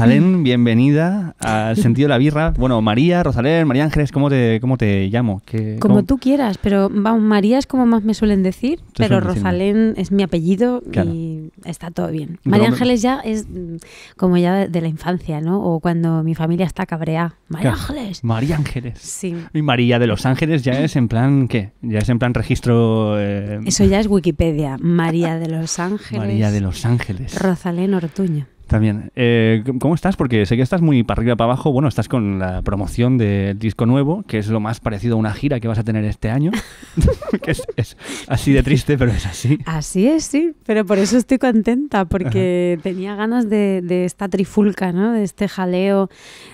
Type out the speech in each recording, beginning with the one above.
Rosalén, bienvenida al Sentido de la Birra. Bueno, María, Rosalén, María Ángeles, ¿cómo te, cómo te llamo? como tú quieras, pero vamos, María es como más me suelen decir, pero Rosalén es mi apellido y está todo bien. María Ángeles ya es mm, como ya de la infancia, ¿no? O cuando mi familia está cabreada. María Ángeles. María Ángeles. Sí. Y María de los Ángeles ya es en plan, ¿qué? Ya es en plan registro... Eh, Eso ya es Wikipedia. María de los Ángeles. María de los Ángeles. Rosalén Ortuño. También. Eh, ¿Cómo estás? Porque sé que estás muy para arriba, para abajo. Bueno, estás con la promoción del disco nuevo, que es lo más parecido a una gira que vas a tener este año. es, así de triste, pero es así. Así es, sí. Pero por eso estoy contenta, porque tenía ganas de, esta trifulca, ¿no? De este jaleo,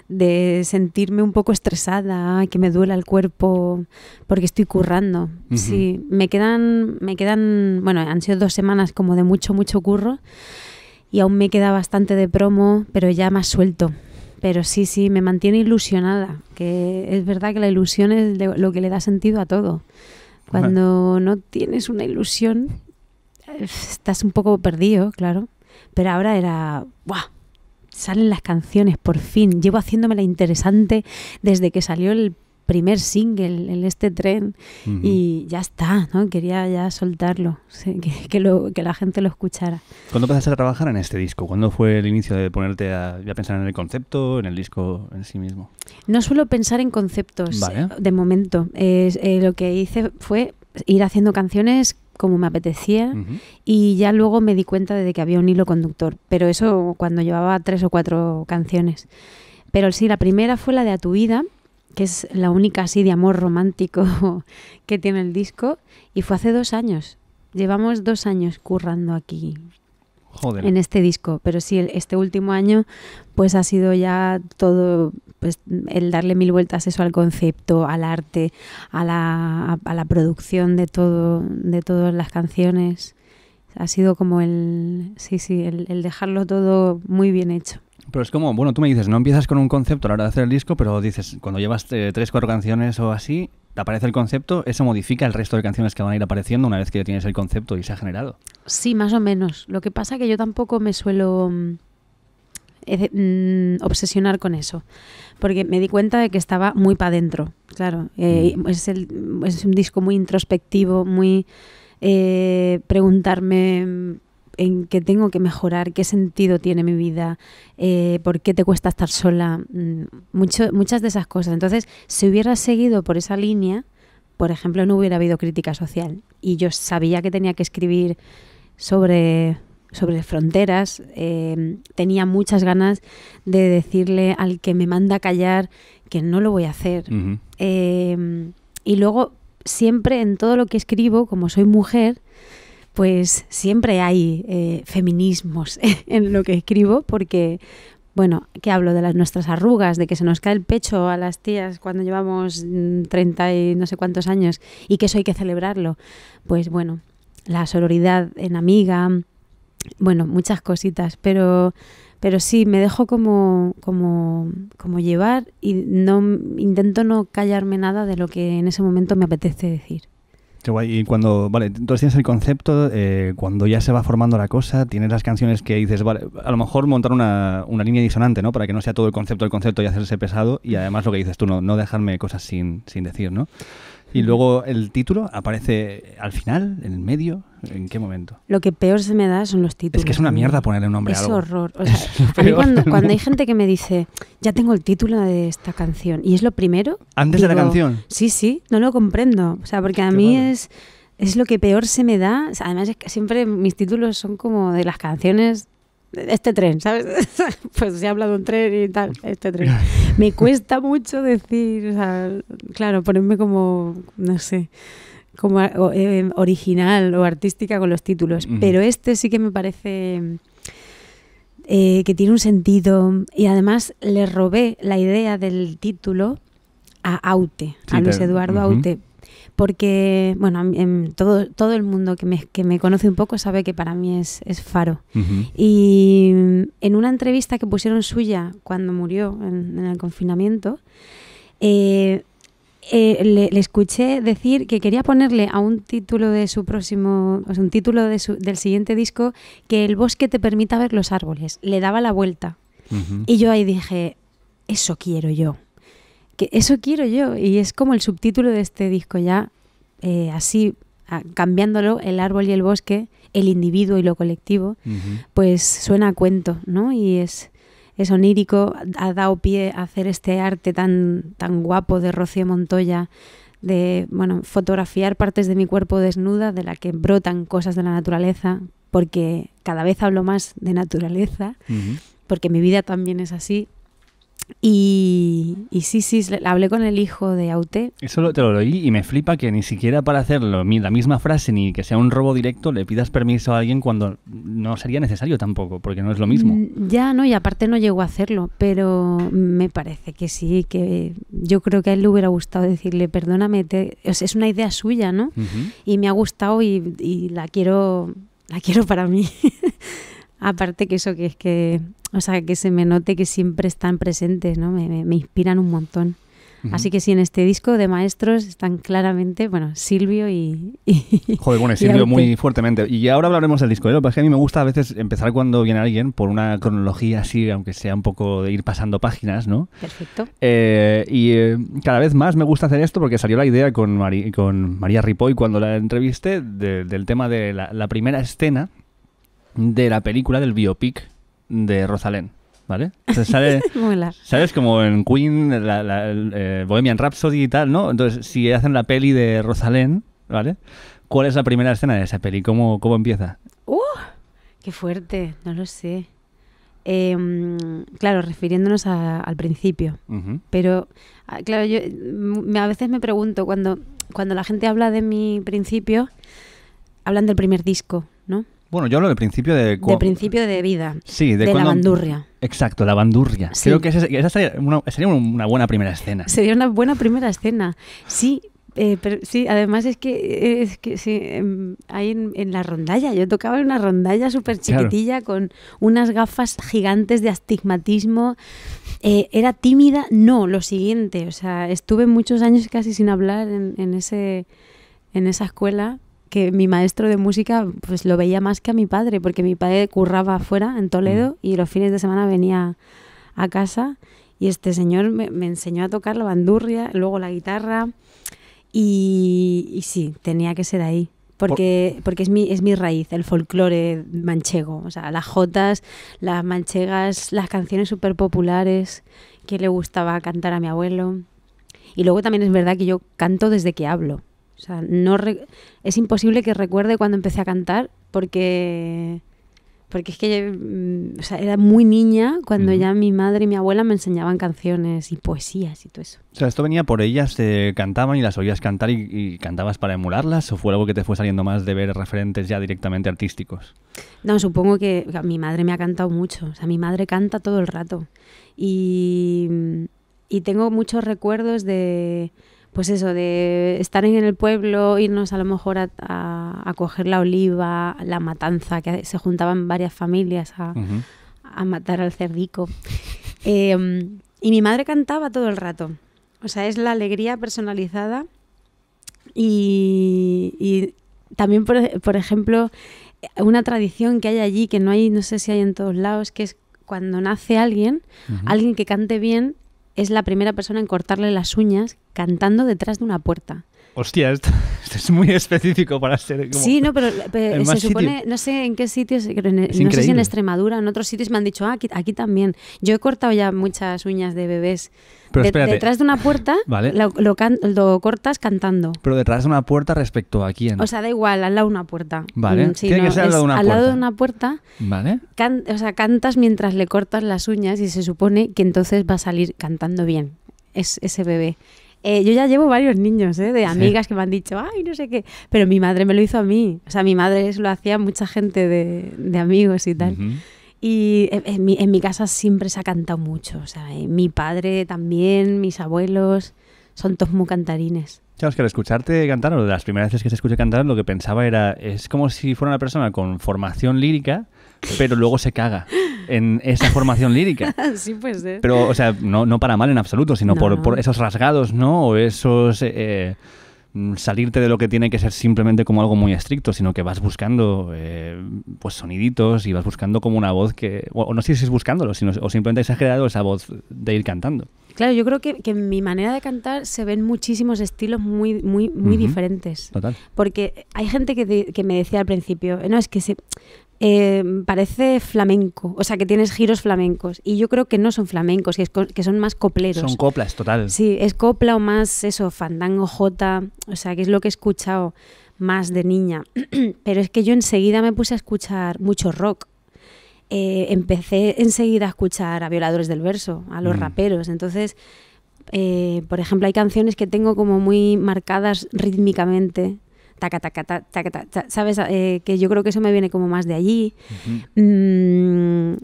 de sentirme un poco estresada, que me duela el cuerpo, porque estoy currando. Sí, me quedan, me quedan, bueno, han sido dos semanas como de mucho, mucho curro y aún me queda bastante de promo, pero ya más suelto. Pero sí, sí, me mantiene ilusionada, que es verdad que la ilusión es lo que le da sentido a todo. Cuando no tienes una ilusión, estás un poco perdido, claro. Pero ahora era, ¡buah! Salen las canciones, por fin. Llevo haciéndome la interesante desde que salió el primer single en este tren y ya está, ¿no? Quería ya soltarlo, que, la gente lo escuchara. ¿Cuándo empezaste a trabajar en este disco? ¿Cuándo fue el inicio de ponerte a, pensar en el concepto, en el disco en sí mismo? No suelo pensar en conceptos de momento. Eh, lo que hice fue ir haciendo canciones como me apetecía y ya luego me di cuenta de que había un hilo conductor, pero eso cuando llevaba tres o cuatro canciones. Pero sí, la primera fue la de A tu vida, que es la única así de amor romántico que tiene el disco, y fue hace dos años. Llevamos dos años currando aquí en este disco, pero sí, este último año pues ha sido ya todo, pues el darle mil vueltas eso al concepto, al arte, a la, producción de, todo, de todas las canciones. Ha sido como el, sí, sí, el dejarlo todo muy bien hecho. Pero es como, bueno, tú me dices, no empiezas con un concepto a la hora de hacer el disco, pero dices, cuando llevas eh, tres, cuatro canciones o así, te aparece el concepto, eso modifica el resto de canciones que van a ir apareciendo una vez que ya tienes el concepto y se ha generado. Sí, más o menos. Lo que pasa que yo tampoco me suelo mm, mm, obsesionar con eso, porque me di cuenta de que estaba muy para adentro, claro. Eh, mm. es, un disco muy introspectivo, muy... Eh, preguntarme en qué tengo que mejorar, qué sentido tiene mi vida, eh, por qué te cuesta estar sola, mm, muchas de esas cosas. Entonces, si hubiera seguido por esa línea, por ejemplo, no hubiera habido crítica social. Y yo sabía que tenía que escribir sobre, sobre fronteras, eh, tenía muchas ganas de decirle al que me manda a callar que no lo voy a hacer. Eh, y luego, siempre en todo lo que escribo, como soy mujer, pues siempre hay eh, feminismos en lo que escribo porque, bueno, que hablo de las nuestras arrugas, de que se nos cae el pecho a las tías cuando llevamos 30 mm, y no sé cuántos años y que eso hay que celebrarlo. Pues bueno, la sororidad en amiga, bueno, muchas cositas, pero pero sí me dejo como, como llevar y no intento no callarme nada de lo que en ese momento me apetece decir. Y cuando, vale, entonces tienes el concepto, eh, cuando ya se va formando la cosa, tienes las canciones que dices, vale, a lo mejor montar una, una línea disonante, ¿no? Para que no sea todo el concepto, el concepto y hacerse pesado y además lo que dices tú, no, no dejarme cosas sin, sin decir, ¿no? Y luego el título aparece al final, en el medio, ¿en qué momento? Lo que peor se me da son los títulos. Es que es una mierda ponerle un nombre a algo. Horror. es a mí cuando, cuando, hay gente que me dice, ya tengo el título de esta canción, y es lo primero. ¿Antes de la canción? Sí, sí, no lo comprendo. O sea, porque a mí es. Es lo que peor se me da. Además, es que siempre mis títulos son como de las canciones este tren, ¿sabes? pues se ha hablado un tren y tal, este tren. Me cuesta mucho decir, o sea, claro, ponerme como, no sé, como eh, original o artística con los títulos, pero este sí que me parece... Eh, que tiene un sentido y además le robé la idea del título a Aute, a Luis Eduardo Aute, porque, bueno, em, todo, todo el mundo que me, conoce un poco sabe que para mí es, Faro. Y mm, en una entrevista que pusieron suya cuando murió en, el confinamiento, eh, eh, le, escuché decir que quería ponerle a un título de su próximo, un título del siguiente disco, que el bosque te permita ver los árboles. Le daba la vuelta. Y yo ahí dije, eso quiero yo que eso quiero yo. Y es como el subtítulo de este disco ya, eh, así cambiándolo, el árbol y el bosque, el individuo y lo colectivo, pues suena a cuento, ¿no? Y es, es onírico, ha dado pie a hacer este arte tan, tan guapo de Rocío Montoya, de bueno, fotografiar partes de mi cuerpo desnuda, de la que brotan cosas de la naturaleza, porque cada vez hablo más de naturaleza, porque mi vida también es así, y, sí, sí, hablé con el hijo de Aute. Eso lo, te lo oí y me flipa que ni siquiera para hacerlo, ni la misma frase ni que sea un robo directo le pidas permiso a alguien cuando no sería necesario tampoco, porque no es lo mismo. Mm, ya, no, y aparte no llegó a hacerlo, pero me parece que sí, que yo creo que a él le hubiera gustado decirle, perdóname, te, es una idea suya, ¿no? Y me ha gustado y, y la quiero la quiero para mí. Aparte que eso que es que, o sea, que se me note que siempre están presentes, ¿no? Me, inspiran un montón. Así que sí, en este disco de maestros están claramente, bueno, Silvio y... Joder, bueno, Silvio muy fuertemente. Y ahora hablaremos del disco. ¿eh? es que a mí me gusta a veces empezar cuando viene alguien por una cronología así, aunque sea un poco de ir pasando páginas, ¿no? Perfecto. Eh, y eh, cada vez más me gusta hacer esto porque salió la idea con, con María Ripoy cuando la entrevisté del tema de la primera escena de la película del biopic de Rosalén. ¿Vale? ¿Sabes? Como en Queen, la, eh, Bohemian Rhapsody y tal, ¿no? Entonces, si hacen la peli de Rosalén, ¿vale? ¿Cuál es la primera escena de esa peli? ¿Cómo, cómo empieza? ¡Uh! ¡Qué fuerte! No lo sé. Em, claro, refiriéndonos al principio. Pero, ah, claro, yo mm, a veces me pregunto, cuando, cuando la gente habla de mi principio, hablan del primer disco, ¿no? Bueno, yo hablo del principio de... De principio de vida. Sí, de, la bandurria. Exacto, la bandurria. Creo que esa, sería, una, buena primera escena. Sería una buena primera escena. Sí, eh, sí, además es que, es que em, ahí en, la rondalla, yo tocaba en una rondalla súper chiquitilla con unas gafas gigantes de astigmatismo. Eh, era tímida, no, lo siguiente, o sea, estuve muchos años casi sin hablar en, ese, en esa escuela que mi maestro de música pues lo veía más que a mi padre, porque mi padre curraba afuera en Toledo mm. y los fines de semana venía a casa y este señor me, enseñó a tocar la bandurria, luego la guitarra y, sí, tenía que ser ahí. Porque, porque es, mi, es mi raíz, el folclore manchego. O sea, las jotas, las manchegas, las canciones súper populares que le gustaba cantar a mi abuelo. Y luego también es verdad que yo canto desde que hablo. O sea, no es imposible que recuerde cuando empecé a cantar porque porque es que mm, era muy niña cuando ya mi madre y mi abuela me enseñaban canciones y poesías y todo eso. O sea, esto venía por ellas, te cantaban y las oías cantar y, cantabas para emularlas o fue algo que te fue saliendo más de ver referentes ya directamente artísticos. No, supongo que mi madre me ha cantado mucho, o sea, mi madre canta todo el rato y, y tengo muchos recuerdos de pues eso, de estar en el pueblo, irnos a lo mejor a, coger la oliva, la matanza, que se juntaban varias familias a, matar al cerdico. Em, y mi madre cantaba todo el rato. O sea, es la alegría personalizada. Y, también, por, ejemplo, una tradición que hay allí, que no hay, no sé si hay en todos lados, que es cuando nace alguien, alguien que cante bien, es la primera persona en cortarle las uñas cantando detrás de una puerta. Hostia, esto, es muy específico para ser. Como sí, no, pero, se supone, no sé en qué sitios, no sé si en Extremadura, en otros sitios me han dicho, ah, aquí, también. Yo he cortado ya muchas uñas de bebés. Pero detrás de una puerta lo, cortas cantando. Pero detrás de una puerta respecto a quién. O sea, da igual, al lado de una puerta. Vale. Mm, al lado de una puerta. Vale. o sea, cantas mientras le cortas las uñas y se supone que entonces va a salir cantando bien es, ese bebé. Eh, yo ya llevo varios niños, ¿eh? de amigas que me han dicho, ay, no sé qué. Pero mi madre me lo hizo a mí. O sea, mi madre lo hacía mucha gente de, de amigos y tal. Y en, mi, casa siempre se ha cantado mucho. O sea, eh, mi padre también, mis abuelos, son todos muy cantarines. Claro, que al escucharte cantar, o de las primeras veces que se escucha cantar, lo que pensaba era, es como si fuera una persona con formación lírica, pero luego se caga en esa formación lírica. sí, pues Pero, o sea, no, para mal en absoluto, sino por, esos rasgados, ¿no? O esos... Eh, mm, salirte de lo que tiene que ser simplemente como algo muy estricto, sino que vas buscando eh, pues soniditos y vas buscando como una voz que, o, no sé si es buscándolo, sino, o simplemente has creado esa voz de ir cantando. Claro, yo creo que, en mi manera de cantar se ven muchísimos estilos muy, muy, muy diferentes. Total. Porque hay gente que, que, me decía al principio, eh, no, es que se, eh, parece flamenco, o sea, que tienes giros flamencos. Y yo creo que no son flamencos, que, que son más copleros. Son coplas, total. Sí, es copla o más eso, fandango, jota, o sea, que es lo que he escuchado más de niña. Pero es que yo enseguida me puse a escuchar mucho rock. Eh, empecé enseguida a escuchar a violadores del verso, a los mm. raperos. Entonces, eh, por ejemplo, hay canciones que tengo como muy marcadas rítmicamente ¿sabes? Eh, que yo creo que eso me viene como más de allí. Mm,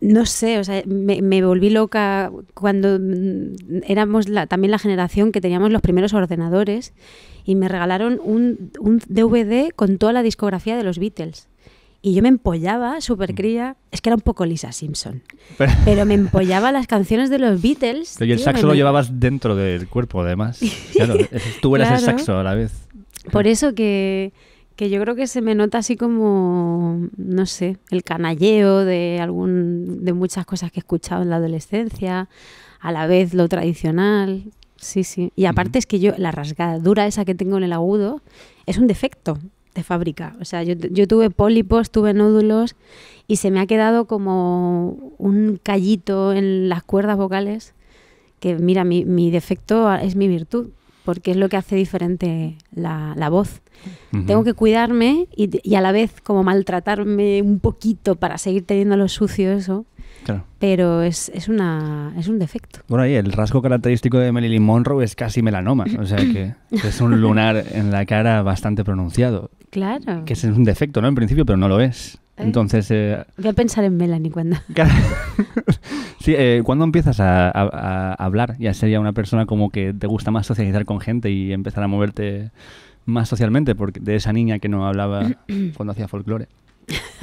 no sé, o sea, me, volví loca cuando mm, éramos la, también la generación que teníamos los primeros ordenadores y me regalaron un, DVD con toda la discografía de los Beatles. Y yo me empollaba, súper cría. Es que era un poco Lisa Simpson. Pero, me empollaba las canciones de los Beatles. y el saxo lo llevabas dentro del cuerpo, además. Claro, tú eras el saxo a la vez. Por eso que, yo creo que se me nota así como, no sé, el canalleo de, algún, de muchas cosas que he escuchado en la adolescencia, a la vez lo tradicional. Sí, sí. Y aparte es que yo, la rasgadura esa que tengo en el agudo es un defecto de fábrica. O sea, yo, yo, tuve pólipos, tuve nódulos y se me ha quedado como un callito en las cuerdas vocales que, mira, mi, mi defecto es mi virtud porque es lo que hace diferente la, la voz. Tengo que cuidarme y, a la vez como maltratarme un poquito para seguir teniendo lo sucio eso. Pero es, es, una, es un defecto. Bueno, y el rasgo característico de Marilyn Monroe es casi melanoma, o sea que es un lunar en la cara bastante pronunciado. Claro. Que es un defecto, ¿no? En principio, pero no lo es. ¿Eh? Entonces... Eh, Voy a pensar en Melanie cuando... sí, ¿cuándo eh, cuando empiezas a, hablar, ya sería una persona como que te gusta más socializar con gente y empezar a moverte más socialmente, porque de esa niña que no hablaba cuando hacía folclore.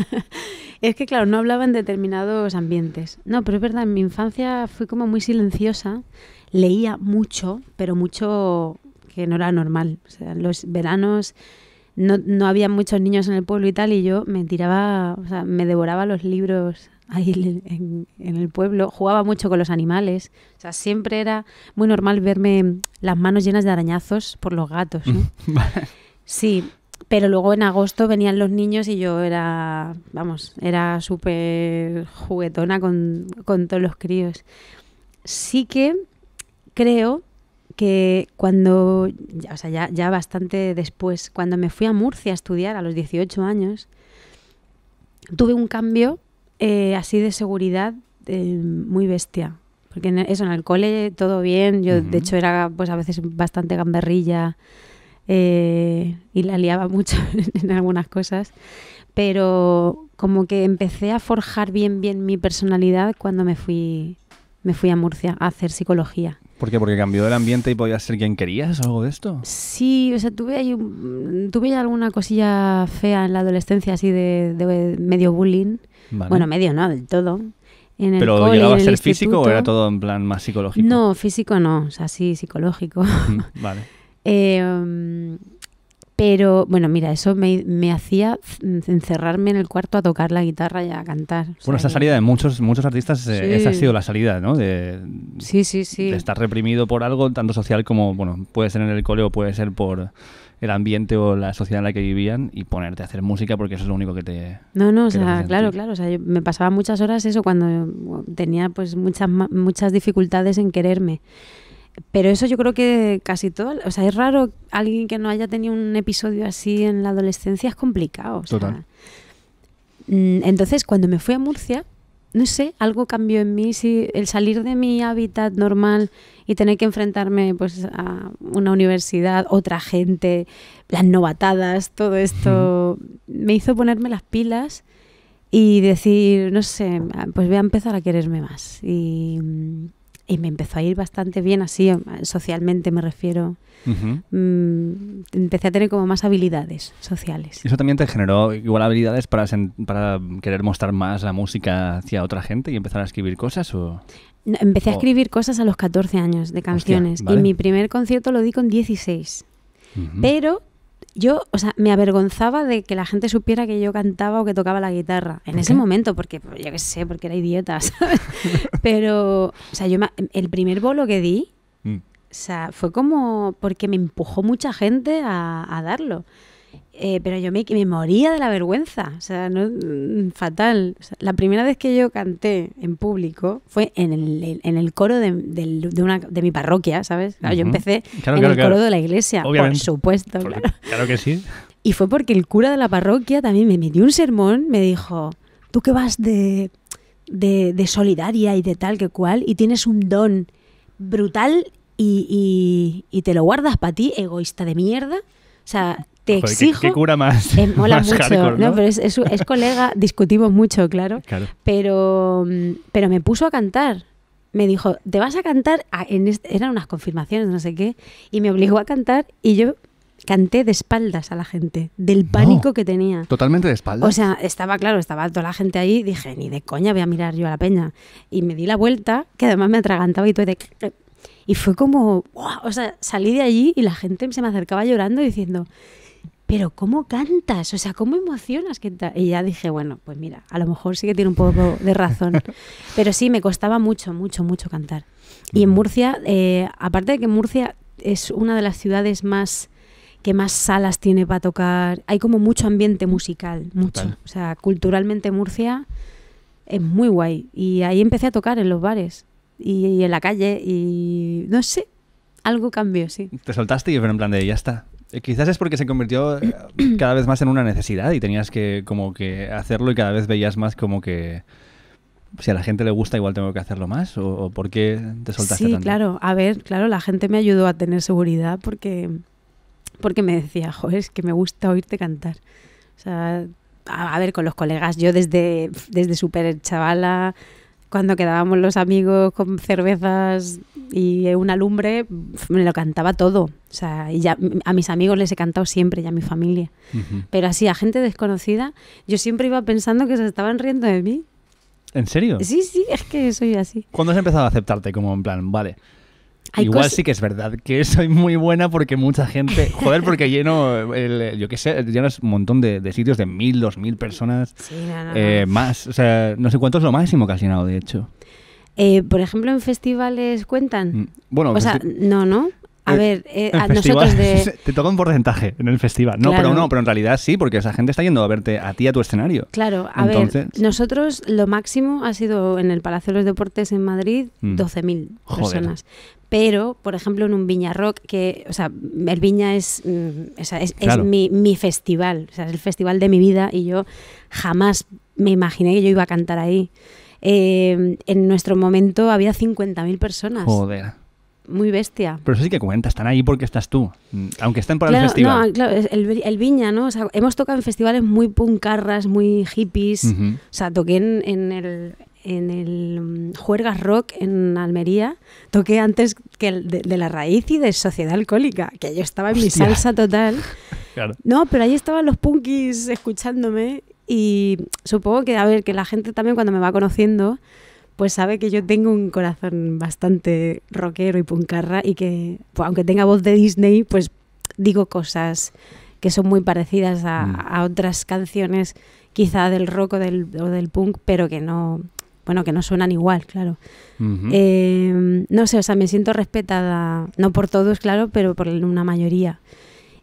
es que claro, no hablaba en determinados ambientes. No, pero es verdad, en mi infancia fui como muy silenciosa, leía mucho, pero mucho que no era normal. O sea, los veranos no, no había muchos niños en el pueblo y tal, y yo me tiraba, o sea, me devoraba los libros ahí en, el pueblo, jugaba mucho con los animales, o sea, siempre era muy normal verme las manos llenas de arañazos por los gatos. sí, pero luego en agosto venían los niños y yo era, vamos, era súper juguetona con, con todos los críos. Sí que creo que cuando, o sea, ya, bastante después, cuando me fui a Murcia a estudiar a los 18 años, tuve un cambio eh, así de seguridad eh, muy bestia. Porque en, eso, en el cole todo bien, yo de hecho era pues a veces bastante gamberrilla eh, y la liaba mucho en algunas cosas, pero como que empecé a forjar bien, bien mi personalidad cuando me fui, me fui a Murcia a hacer psicología. ¿Por qué? ¿Porque cambió el ambiente y podías ser quien querías o algo de esto? Sí, o sea, tuve, ahí tuve alguna cosilla fea en la adolescencia, así de, medio bullying. Bueno, medio no, del todo. ¿Pero llegaba a ser físico o era todo en plan más psicológico? No, físico no, o sea, sí, psicológico. vale. eh, pero bueno, mira, eso me, hacía encerrarme en el cuarto a tocar la guitarra y a cantar. Bueno, esa salida de muchos, muchos artistas, eh, esa ha sido la salida, ¿no? De, sí, sí, sí. De estar reprimido por algo, tanto social como, bueno, puede ser en el cole o puede ser por el ambiente o la sociedad en la que vivían y ponerte a hacer música porque eso es lo único que te... No, no, o sea, claro, claro, o sea, yo me pasaba muchas horas eso cuando tenía pues muchas, muchas dificultades en quererme pero eso yo creo que casi todo, o sea, es raro alguien que no haya tenido un episodio así en la adolescencia, es complicado. Mm, entonces, cuando me fui a Murcia, no sé, algo cambió en mí. Si el salir de mi hábitat normal y tener que enfrentarme pues, a una universidad, otra gente, las novatadas, todo esto, me hizo ponerme las pilas y decir, no sé, pues voy a empezar a quererme más. Y mm, y me empezó a ir bastante bien así, eh, socialmente me refiero. Mm, empecé a tener como más habilidades sociales. Eso también te generó igual habilidades para, para querer mostrar más la música hacia otra gente y empezar a escribir cosas o... empecé a escribir cosas a los 14 años de canciones y mi primer concierto lo di con 16. Pero yo, o sea, me avergonzaba de que la gente supiera que yo cantaba o que tocaba la guitarra en ese momento, porque pues, yo qué sé, porque era idiota, ¿sabes? Pero, o sea, yo el primer bolo que di, mm. o sea, fue como porque me empujó mucha gente a darlo. Eh, pero yo me, moría de la vergüenza, o sea, no, mm, fatal. la primera vez que yo canté en público fue en el, coro de, una, de mi parroquia, ¿sabes? Yo empecé en el coro de la iglesia, por supuesto. claro que sí. Y fue porque el cura de la parroquia también me metió un sermón, me dijo, tú que vas de, solidaria y de tal que cual, y tienes un don brutal y, y te lo guardas para ti, egoísta de mierda. O sea, te exijo. cura más? ¿no? es, colega, discutimos mucho, claro, Pero, mm, pero me puso a cantar. Me dijo, te vas a cantar. Ah, en eran unas confirmaciones, no sé qué. Y me obligó a cantar y yo canté de espaldas a la gente, del pánico que tenía. Totalmente de espaldas. O sea, estaba claro, estaba toda la gente ahí, dije, ni de coña voy a mirar yo a la peña. Y me di la vuelta, que además me atragantaba y todo eh, Y fue como, o sea, salí de allí y la gente se me acercaba llorando diciendo, pero ¿cómo cantas? O sea, ¿cómo emocionas? Que y ya dije, bueno, pues mira, a lo mejor sí que tiene un poco de razón. pero sí, me costaba mucho, mucho, mucho cantar. Y en Murcia, eh, aparte de que Murcia es una de las ciudades más que más salas tiene para tocar, hay como mucho ambiente musical, mucho. O sea, culturalmente Murcia es muy guay. Y ahí empecé a tocar en los bares y, en la calle y no sé, algo cambió, sí. Te soltaste y fue en plan de ya está. Eh, quizás es porque se convirtió eh, cada vez más en una necesidad y tenías que como que hacerlo y cada vez veías más como que si a la gente le gusta igual tengo que hacerlo más o, por qué te soltaste sí, claro, a ver, claro, la gente me ayudó a tener seguridad porque porque me decía, "Joder, es que me gusta oírte cantar." a, ver, con los colegas, yo desde, desde súper chavala, cuando quedábamos los amigos con cervezas y una lumbre, me lo cantaba todo. O sea, y ya, a mis amigos les he cantado siempre y a mi familia. Pero así, a gente desconocida, yo siempre iba pensando que se estaban riendo de mí. ¿En serio? Sí, sí, es que soy así. ¿Cuándo has empezado a aceptarte como en plan, vale, Igual sí que es verdad que soy muy buena porque mucha gente. Joder, porque lleno, el, yo qué sé, llenas un montón de, sitios de mil, dos mil personas. Eh, más, o sea, no sé cuánto es lo máximo que has llenado, de hecho. Eh, por ejemplo, en festivales cuentan. Mm, bueno, o sea, no, no. A eh, ver, nosotros de... Te toca un porcentaje en el festival. No, pero no, pero en realidad sí, porque esa gente está yendo a verte a ti a tu escenario. Claro, a ver, nosotros lo máximo ha sido en el Palacio de los Deportes en Madrid 12.000 mm. mil personas pero, por ejemplo, en un Viña Rock, que, o sea, el Viña es, mm, mi, festival, o sea, es el festival de mi vida y yo jamás me imaginé que yo iba a cantar ahí. Em, en nuestro momento había 50.000 personas. Joder muy bestia. Pero eso sí que cuenta, están ahí porque estás tú, mm, aunque estén por el festival. No, ah, claro, el, Viña, ¿no? O sea, hemos tocado en festivales muy puncarras, muy hippies. O sea, toqué en, el, en el mm, Juergas Rock en Almería, toqué antes que de, la raíz y de Sociedad Alcohólica, que yo estaba en mi salsa total. No, pero ahí estaban los punkis escuchándome y supongo que, a ver, que la gente también cuando me va conociendo, pues sabe que yo tengo un corazón bastante rockero y punkarra y que, pues, aunque tenga voz de Disney, pues digo cosas que son muy parecidas a, mm. otras canciones quizá del rock o del punk, pero que no, bueno, que no suenan igual, claro. Eh, no sé, o sea, me siento respetada, no por todos, claro, pero por una mayoría.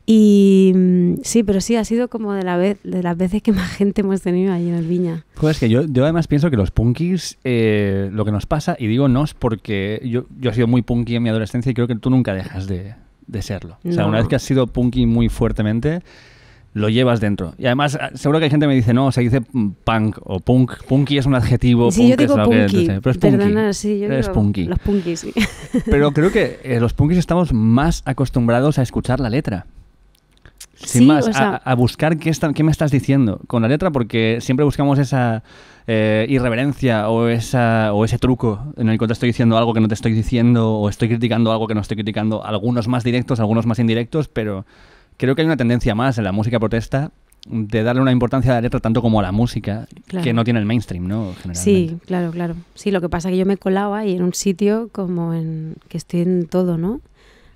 Y mm, sí, pero sí, ha sido como de, la vez, de las veces que más gente hemos tenido allí en el Viña. Pues es que yo, yo además pienso que los punkis, eh, lo que nos pasa, y digo no es porque yo, he sido muy punky en mi adolescencia y creo que tú nunca dejas de, serlo. O sea, una vez que has sido punky muy fuertemente, lo llevas dentro. Y además, ah, seguro que hay gente que me dice, no, se dice punk o punk. Punky es un adjetivo. Sí, yo digo punky, pero es punky. Perdona, sí, punky. Los sí. Pero creo que eh, los punkis estamos más acostumbrados a escuchar la letra. Sin más, a, buscar qué, me estás diciendo con la letra, porque siempre buscamos esa eh, irreverencia o, esa, o ese truco en el que te estoy diciendo algo que no te estoy diciendo o estoy criticando algo que no estoy criticando. Algunos más directos, algunos más indirectos, pero creo que hay una tendencia más en la música protesta de darle una importancia a la letra tanto como a la música, que no tiene el mainstream, ¿no? Sí, claro, claro. Sí, lo que pasa es que yo me colaba y en un sitio como en que estoy en todo, ¿no?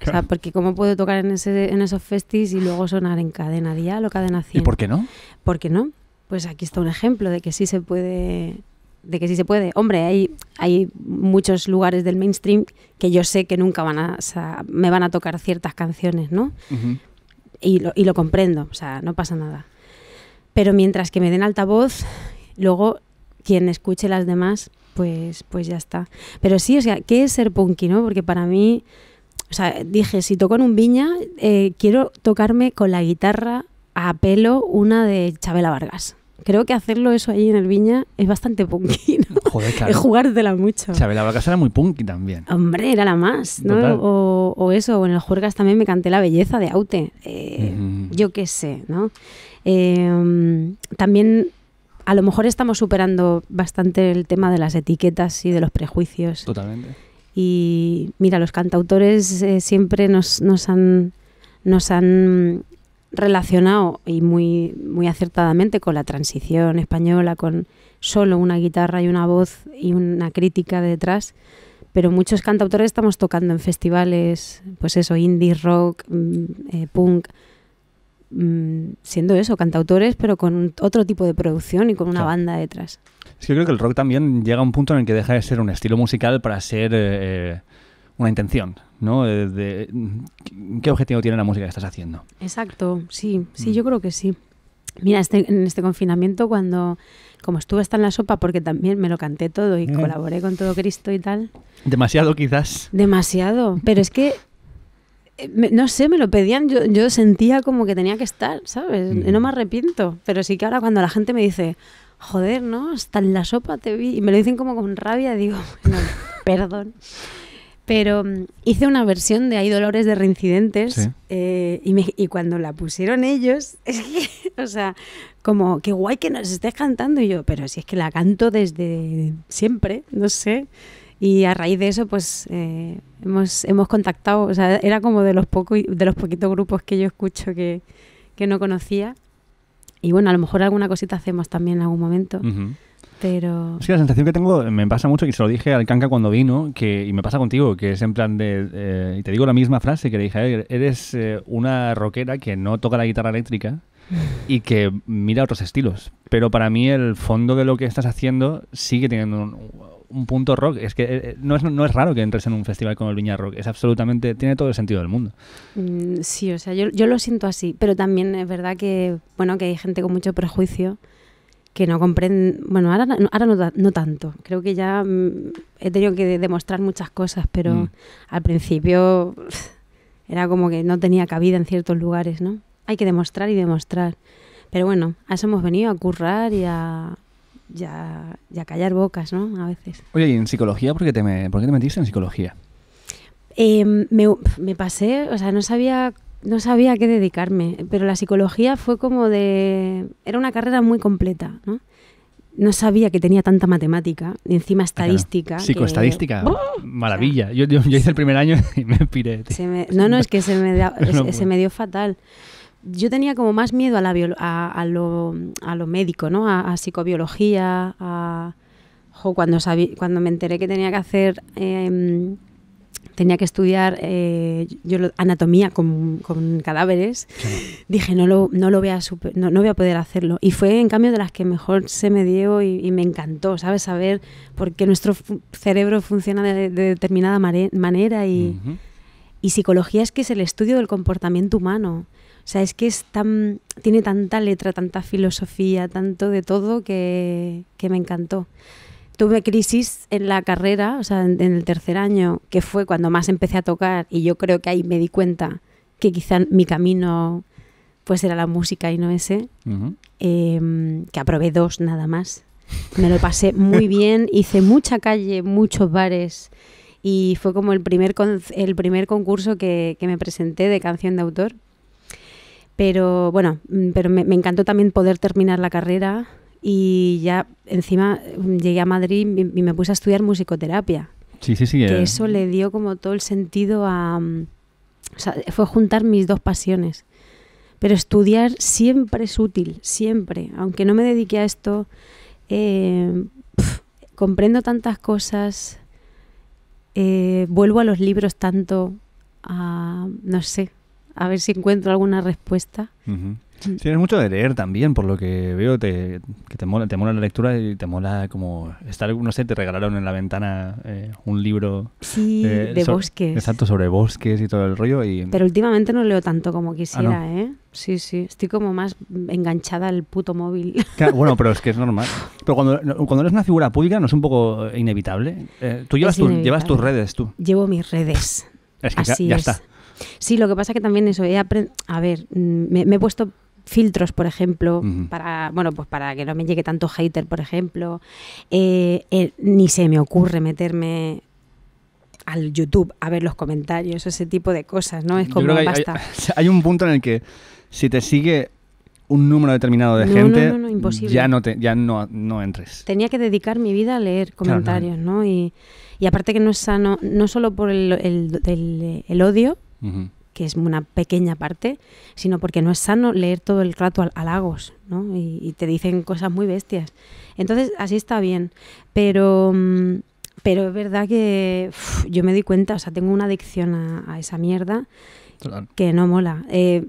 O sea, porque cómo puedo tocar en, ese, en esos festis y luego sonar en cadena dial o cadena 100. ¿Y por qué no? ¿Por qué no? Pues aquí está un ejemplo de que sí se puede de que sí se puede. Hombre, hay, hay muchos lugares del mainstream que yo sé que nunca van a, me van a tocar ciertas canciones, ¿no? y lo, comprendo, o sea, no pasa nada. Pero mientras que me den altavoz, luego quien escuche las demás, pues, pues ya está. Pero sí, o sea, ¿qué es ser punky, no? Porque para mí, o sea, dije, si toco en un viña, eh, quiero tocarme con la guitarra a pelo una de Chabela Vargas creo que hacerlo eso ahí en el Viña es bastante punky, ¿no? Joder, claro. Es jugártela mucho. Chabela era muy punky también. Hombre, era la más, ¿no? O, eso, o en el Juergas también me canté la belleza de Aute. Eh, mm. Yo qué sé, ¿no? Eh, también a lo mejor estamos superando bastante el tema de las etiquetas y de los prejuicios. Totalmente. Y mira, los cantautores eh, siempre nos han nos han relacionado y muy, muy acertadamente con la transición española, con solo una guitarra y una voz y una crítica detrás, pero muchos cantautores estamos tocando en festivales, pues eso, indie, rock, mm, eh, punk, mm, siendo eso, cantautores, pero con otro tipo de producción y con una banda detrás. Es yo creo que el rock también llega a un punto en el que deja de ser un estilo musical para ser... Eh, eh, una intención, ¿no? ¿Qué objetivo tiene la música que estás haciendo? Exacto, sí, sí, mm. yo creo que sí. Mira, este, en este confinamiento, cuando, como estuve hasta en la sopa, porque también me lo canté todo y mm. colaboré con todo Cristo y tal. Demasiado, quizás. Demasiado, pero es que, eh, no sé, me lo pedían, yo, sentía como que tenía que estar, ¿sabes? Mm. No me arrepiento, pero sí que ahora cuando la gente me dice, joder, ¿no? Hasta en la sopa te vi, y me lo dicen como con rabia, digo, perdón. Pero mm, hice una versión de Hay Dolores de Reincidentes eh, y, cuando la pusieron ellos, es que, o sea, como, qué guay que nos estés cantando. Y yo, pero si es que la canto desde siempre, no sé. Y a raíz de eso, pues eh, hemos, hemos contactado, o sea, era como de los, pocos de los poquitos grupos que yo escucho que, que no conocía. Y bueno, a lo mejor alguna cosita hacemos también en algún momento. Sí, la sensación que tengo me pasa mucho, y se lo dije al Canca cuando vino, que, y me pasa contigo, que es en plan de. Eh, y te digo la misma frase que le dije Eres eh, una rockera que no toca la guitarra eléctrica y que mira otros estilos. Pero para mí, el fondo de lo que estás haciendo sigue teniendo un, punto rock. Es que eh, no, es, no es raro que entres en un festival como el Viña Rock. Es absolutamente. Tiene todo el sentido del mundo. Mm, sí, o sea, yo, yo lo siento así. Pero también es verdad que, bueno, que hay gente con mucho prejuicio que no comprenden, bueno, ahora, ahora no, tanto, creo que ya mm, he tenido que demostrar muchas cosas, pero mm. al principio era como que no tenía cabida en ciertos lugares, ¿no? Hay que demostrar y demostrar. Pero bueno, a eso hemos venido, a currar y a, callar bocas, ¿no? A veces. Oye, ¿y en psicología por qué te, me, metiste en psicología? Em, me, me pasé, o sea, no sabía no sabía qué dedicarme, pero la psicología fue como de... Era una carrera muy completa, ¿no? No sabía que tenía tanta matemática, encima ah, estadística. Psicoestadística, ¡Oh! maravilla. yo, hice el primer año y me piré. no, no, es que se me, dio fatal yo tenía como más miedo a, la a, lo, médico, ¿no? A, psicobiología, a... cuando, cuando me enteré que tenía que hacer em, tenía que estudiar eh, yo anatomía con, con cadáveres, dije, no lo, no, lo voy a no, voy a poder hacerlo. Y fue, en cambio, de las que mejor se me dio y, me encantó, ¿sabes? Saber por qué nuestro cerebro funciona de, determinada manera y, y psicología es que es el estudio del comportamiento humano. O sea, es que es tan, tiene tanta letra, tanta filosofía, tanto de todo que, que me encantó tuve crisis en la carrera, o sea, en, el tercer año, que fue cuando más empecé a tocar y yo creo que ahí me di cuenta que quizá mi camino pues era la música y no ese, em, que aprobé dos nada más. Me lo pasé muy bien, hice mucha calle, muchos bares y fue como el primer, el primer concurso que, que me presenté de canción de autor pero bueno, mm, pero me, me, encantó también poder terminar la carrera y ya encima mm, llegué a Madrid y me puse a estudiar musicoterapia. Sí, sí, sí. Que eh. eso le dio como todo el sentido a... Mm, o sea, fue juntar mis dos pasiones. Pero estudiar siempre es útil, siempre. Aunque no me dediqué a esto, eh, comprendo tantas cosas, eh, vuelvo a los libros tanto, a, no sé, a ver si encuentro alguna respuesta tienes mucho de leer también, por lo que veo, te, que te mola, la lectura y te mola como estar, no sé, te regalaron en la ventana eh, un libro. Eh, de bosques. Exacto, sobre bosques y todo el rollo. Pero últimamente no leo tanto como ah, quisiera, ¿eh? Sí, sí, estoy como más enganchada al puto móvil. bueno, pero es que es normal. Pero cuando, cuando eres una figura pública no es un poco inevitable. Eh, tú llevas, llevas tus redes, tú. Llevo mis redes. Así es. Sí, lo que pasa es que también eso, a ver, mm, me he puesto filtros, por ejemplo, para, bueno, pues para que no me llegue tanto hater, por ejemplo. Eh, eh, ni se me ocurre meterme al YouTube a ver los comentarios, ese tipo de cosas, ¿no? Es como basta. Hay, un punto en el que si te sigue un número determinado de gente, ya no te, ya no, no entres. Tenía que dedicar mi vida a leer comentarios, ¿no? Y, aparte que no es sano, no solo por el, el, odio, que es una pequeña parte, sino porque no es sano leer todo el rato al halagos, ¿no? Y, te dicen cosas muy bestias. Entonces, así está bien. Pero, mm, pero es verdad que yo me di cuenta, o sea, tengo una adicción a, esa mierda que no mola. Eh,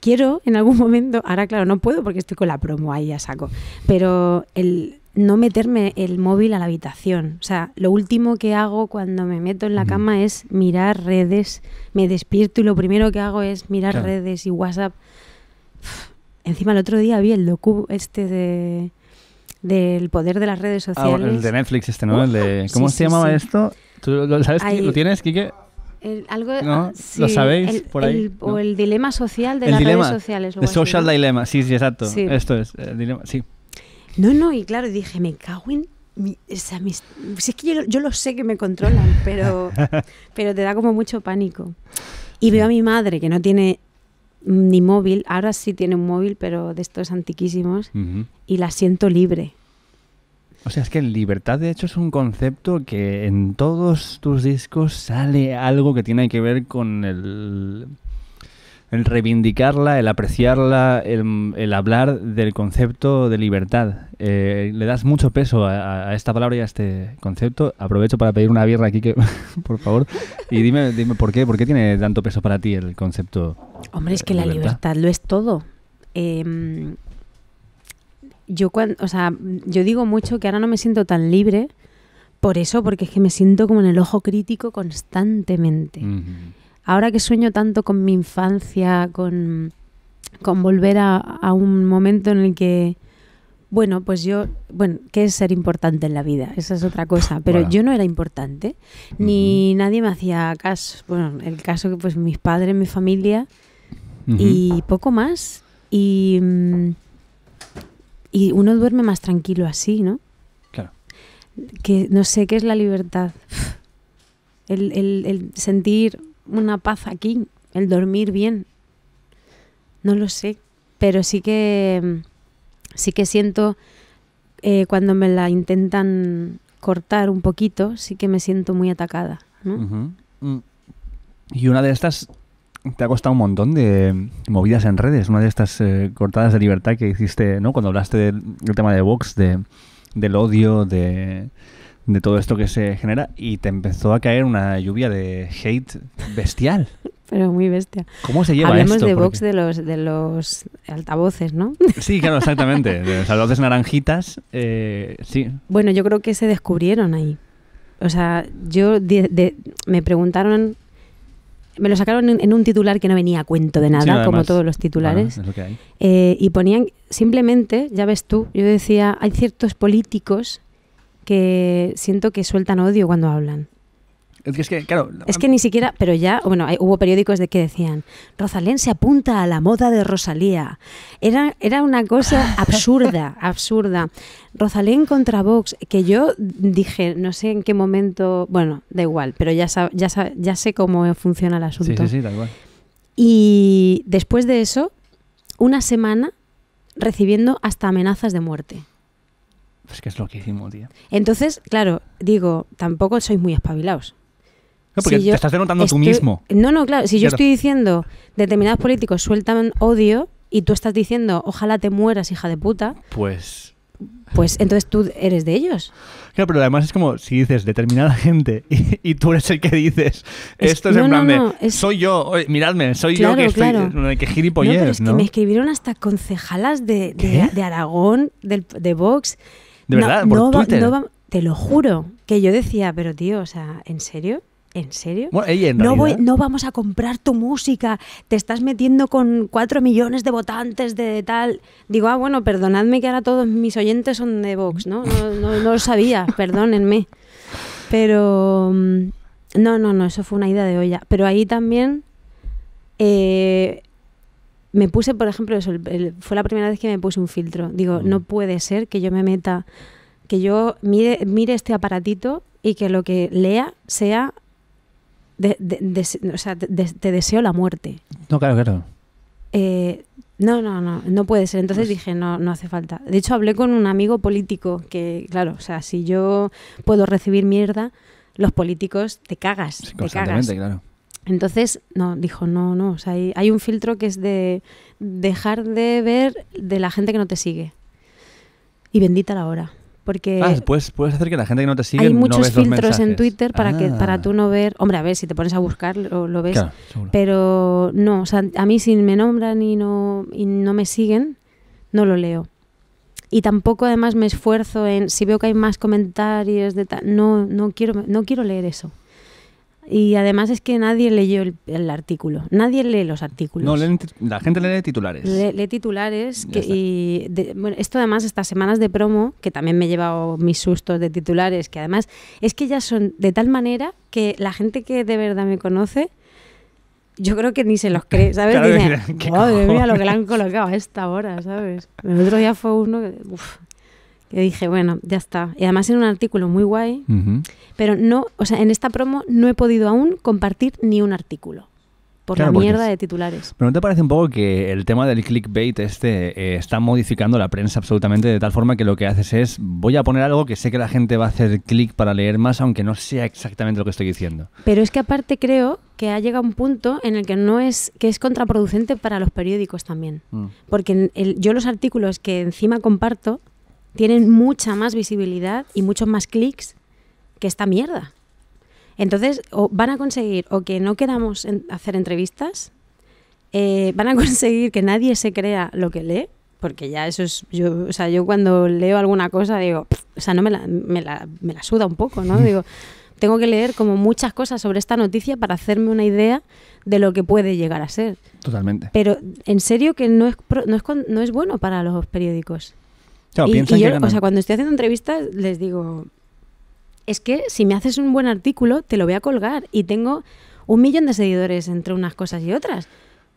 quiero en algún momento, ahora claro, no puedo porque estoy con la promo ahí a saco, pero el no meterme el móvil a la habitación. O sea, lo último que hago cuando me meto en la cama es mirar redes, me despierto y lo primero que hago es mirar redes y WhatsApp. encima el otro día vi el docu este de del poder de las redes ah, sociales. el de Netflix este, ¿no? el de, ¿Cómo se llamaba esto? ¿Tú lo, sabes? ¿Lo tienes, Kike? algo, ah, ¿Lo sabéis por ahí? O el dilema social de las redes sociales. El social dilema sí, sí, exacto. Esto es, dilema, sí. No, no, y claro, dije, me cago en... esa, es que yo, lo sé que me controlan, pero, pero te da como mucho pánico. Y veo a mi madre, que no tiene ni móvil, ahora sí tiene un móvil, pero de estos antiquísimos, y la siento libre. O sea, es que libertad de hecho es un concepto que en todos tus discos sale algo que tiene que ver con el, el reivindicarla, el apreciarla, el, hablar del concepto de libertad. Eh, le das mucho peso a, esta palabra y a este concepto. Aprovecho para pedir una birra aquí, que, por favor. Y dime, dime por qué, por qué tiene tanto peso para ti el concepto. Hombre, es que la libertad lo es todo. Em, yo cuando, sea, yo digo mucho que ahora no me siento tan libre por eso, porque es que me siento como en el ojo crítico constantemente ahora que sueño tanto con mi infancia, con, volver a, un momento en el que, bueno, pues yo, bueno, ¿qué es ser importante en la vida? Esa es otra cosa, pero yo no era importante, ni nadie me hacía caso, bueno, el caso que pues mis padres, mi familia y poco más. Mm, y, uno duerme más tranquilo así, ¿no? Claro. Que no sé qué es la libertad. el, el sentir una paz aquí, el dormir bien. No lo sé, pero sí que sí que siento eh, cuando me la intentan cortar un poquito, sí que me siento muy atacada. Mm. Y una de estas te ha costado un montón de movidas en redes, una de estas eh, cortadas de libertad que hiciste, ¿no? Cuando hablaste del, tema de Vox, de, del odio, de de todo esto que se genera y te empezó a caer una lluvia de hate bestial. Pero muy bestia. ¿Cómo se lleva Hablemos esto? de Vox de los, de los altavoces, ¿no? Sí, claro, exactamente. De los altavoces naranjitas, eh, sí. Bueno, yo creo que se descubrieron ahí. O sea, yo me preguntaron, me lo sacaron en, un titular que no venía cuento de nada, como todos los titulares. Eh, y ponían, simplemente, ya ves tú, yo decía, hay ciertos políticos que siento que sueltan odio cuando hablan. Es que, ni siquiera, pero ya, bueno, hubo periódicos de que decían, Rosalén se apunta a la moda de Rosalía. Era, era una cosa absurda, absurda. Rosalén contra Vox, que yo dije, no sé en qué momento, bueno, da igual, pero ya, ya, sé cómo funciona el asunto. Sí, sí, sí, da igual. Y después de eso, una semana recibiendo hasta amenazas de muerte que es lo que hicimos, tío. Entonces, claro, digo, tampoco sois muy espabilados. No, porque te estás denotando tú mismo. No, no, claro. Si yo estoy diciendo determinados políticos sueltan odio y tú estás diciendo ojalá te mueras, hija de puta. Pues. Pues entonces tú eres de ellos. Claro, pero además es como si dices determinada gente y, tú eres el que dices esto es, en plan no, no, de soy yo, miradme, soy yo que estoy eh, que gilipollez, no, que me escribieron hasta concejalas de, Aragón, de Vox, de verdad, por Twitter. te lo juro, que yo decía, pero tío, o sea, ¿en serio? ¿En serio? no, vamos a comprar tu música, te estás metiendo con cuatro millones de votantes de tal. Digo, ah, bueno, perdonadme que ahora todos mis oyentes son de Vox, ¿no? No, lo sabía, perdónenme. Pero... Mm, no, no, no, eso fue una idea de olla. Pero ahí también eh, me puse, por ejemplo, eso, fue la primera vez que me puse un filtro. Digo, no puede ser que yo me meta, que yo mire, este aparatito y que lo que lea sea, o sea, te deseo la muerte. No, claro, claro. Eh, no, no, no, no puede ser. Entonces pues dije, no, no hace falta. De hecho, hablé con un amigo político que, claro, o sea, si yo puedo recibir mierda, los políticos te cagas, te cagas. Claro. Entonces, no, dijo, no, no, o sea, hay, un filtro que es de dejar de ver de la gente que no te sigue. Y bendita la hora. Porque ah, puedes, hacer que la gente que no te sigue hay muchos filtros en Twitter para que ah. para tú no ver hombre a ver si te pones a buscar lo, ves pero no o sea a mí si me nombran y no y no me siguen no lo leo y tampoco además me esfuerzo en si veo que hay más comentarios de tal no no quiero no quiero leer eso y además es que nadie leyó el, artículo. Nadie lee los artículos. No, la gente lee titulares. lee, titulares. y bueno, esto además, estas semanas de promo, que también me he llevado mis sustos de titulares, que además es que ya son de tal manera que la gente que de verdad me conoce, yo creo que ni se los cree, ¿sabes? madre mía, lo que le han colocado a esta hora, ¿sabes? El otro día fue uno que. Yo dije, bueno, ya está. Y además era un artículo muy guay, pero no, o sea, en esta promo no he podido aún compartir ni un artículo por la mierda de titulares. Pero ¿no te parece un poco que el tema del clickbait este eh, está modificando la prensa absolutamente de tal forma que lo que haces es voy a poner algo que sé que la gente va a hacer clic para leer más aunque no sea exactamente lo que estoy diciendo? Pero es que aparte creo que ha llegado un punto en el que no es que es contraproducente para los periódicos también, mm. porque yo los artículos que encima comparto tienen mucha más visibilidad y muchos más clics que esta mierda. Entonces, o van a conseguir o que no queramos hacer entrevistas, eh, van a conseguir que nadie se crea lo que lee, porque ya eso es, yo, o sea, yo cuando leo alguna cosa digo, o sea, no me la, me, la, suda un poco, ¿no? Digo, tengo que leer como muchas cosas sobre esta noticia para hacerme una idea de lo que puede llegar a ser. Totalmente. Pero en serio que no es, no es, no es bueno para los periódicos o sea, cuando estoy haciendo entrevistas, les digo, es que si me haces un buen artículo, te lo voy a colgar y tengo un millón de seguidores entre unas cosas y otras.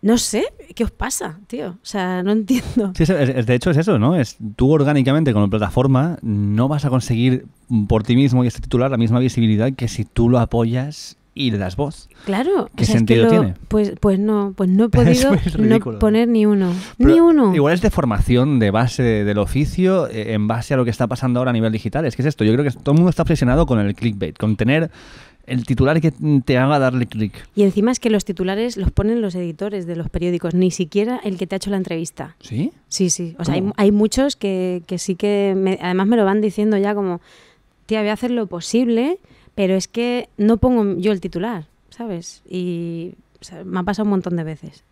No sé, ¿qué os pasa, tío? O sea, no entiendo. de hecho es eso, ¿no? Es, tú orgánicamente con la plataforma no vas a conseguir por ti mismo y este titular la misma visibilidad que si tú lo apoyas y las voz. Claro. ¿Qué pues sentido tiene? Pues, pues no, pues no he podido poner ni uno. ni uno. Igual es de formación, de base del oficio, eh, en base a lo que está pasando ahora a nivel digital. Es que es esto. Yo creo que todo el mundo está presionado con el clickbait, con tener el titular que te haga darle click. Y encima es que los titulares los ponen los editores de los periódicos, ni siquiera el que te ha hecho la entrevista. ¿Sí? Sí, sí. O sea, hay, muchos que, que sí que, además me lo van diciendo ya como, tía, voy a hacer lo posible pero es que no pongo yo el titular, ¿sabes? Y me ha pasado un montón de veces.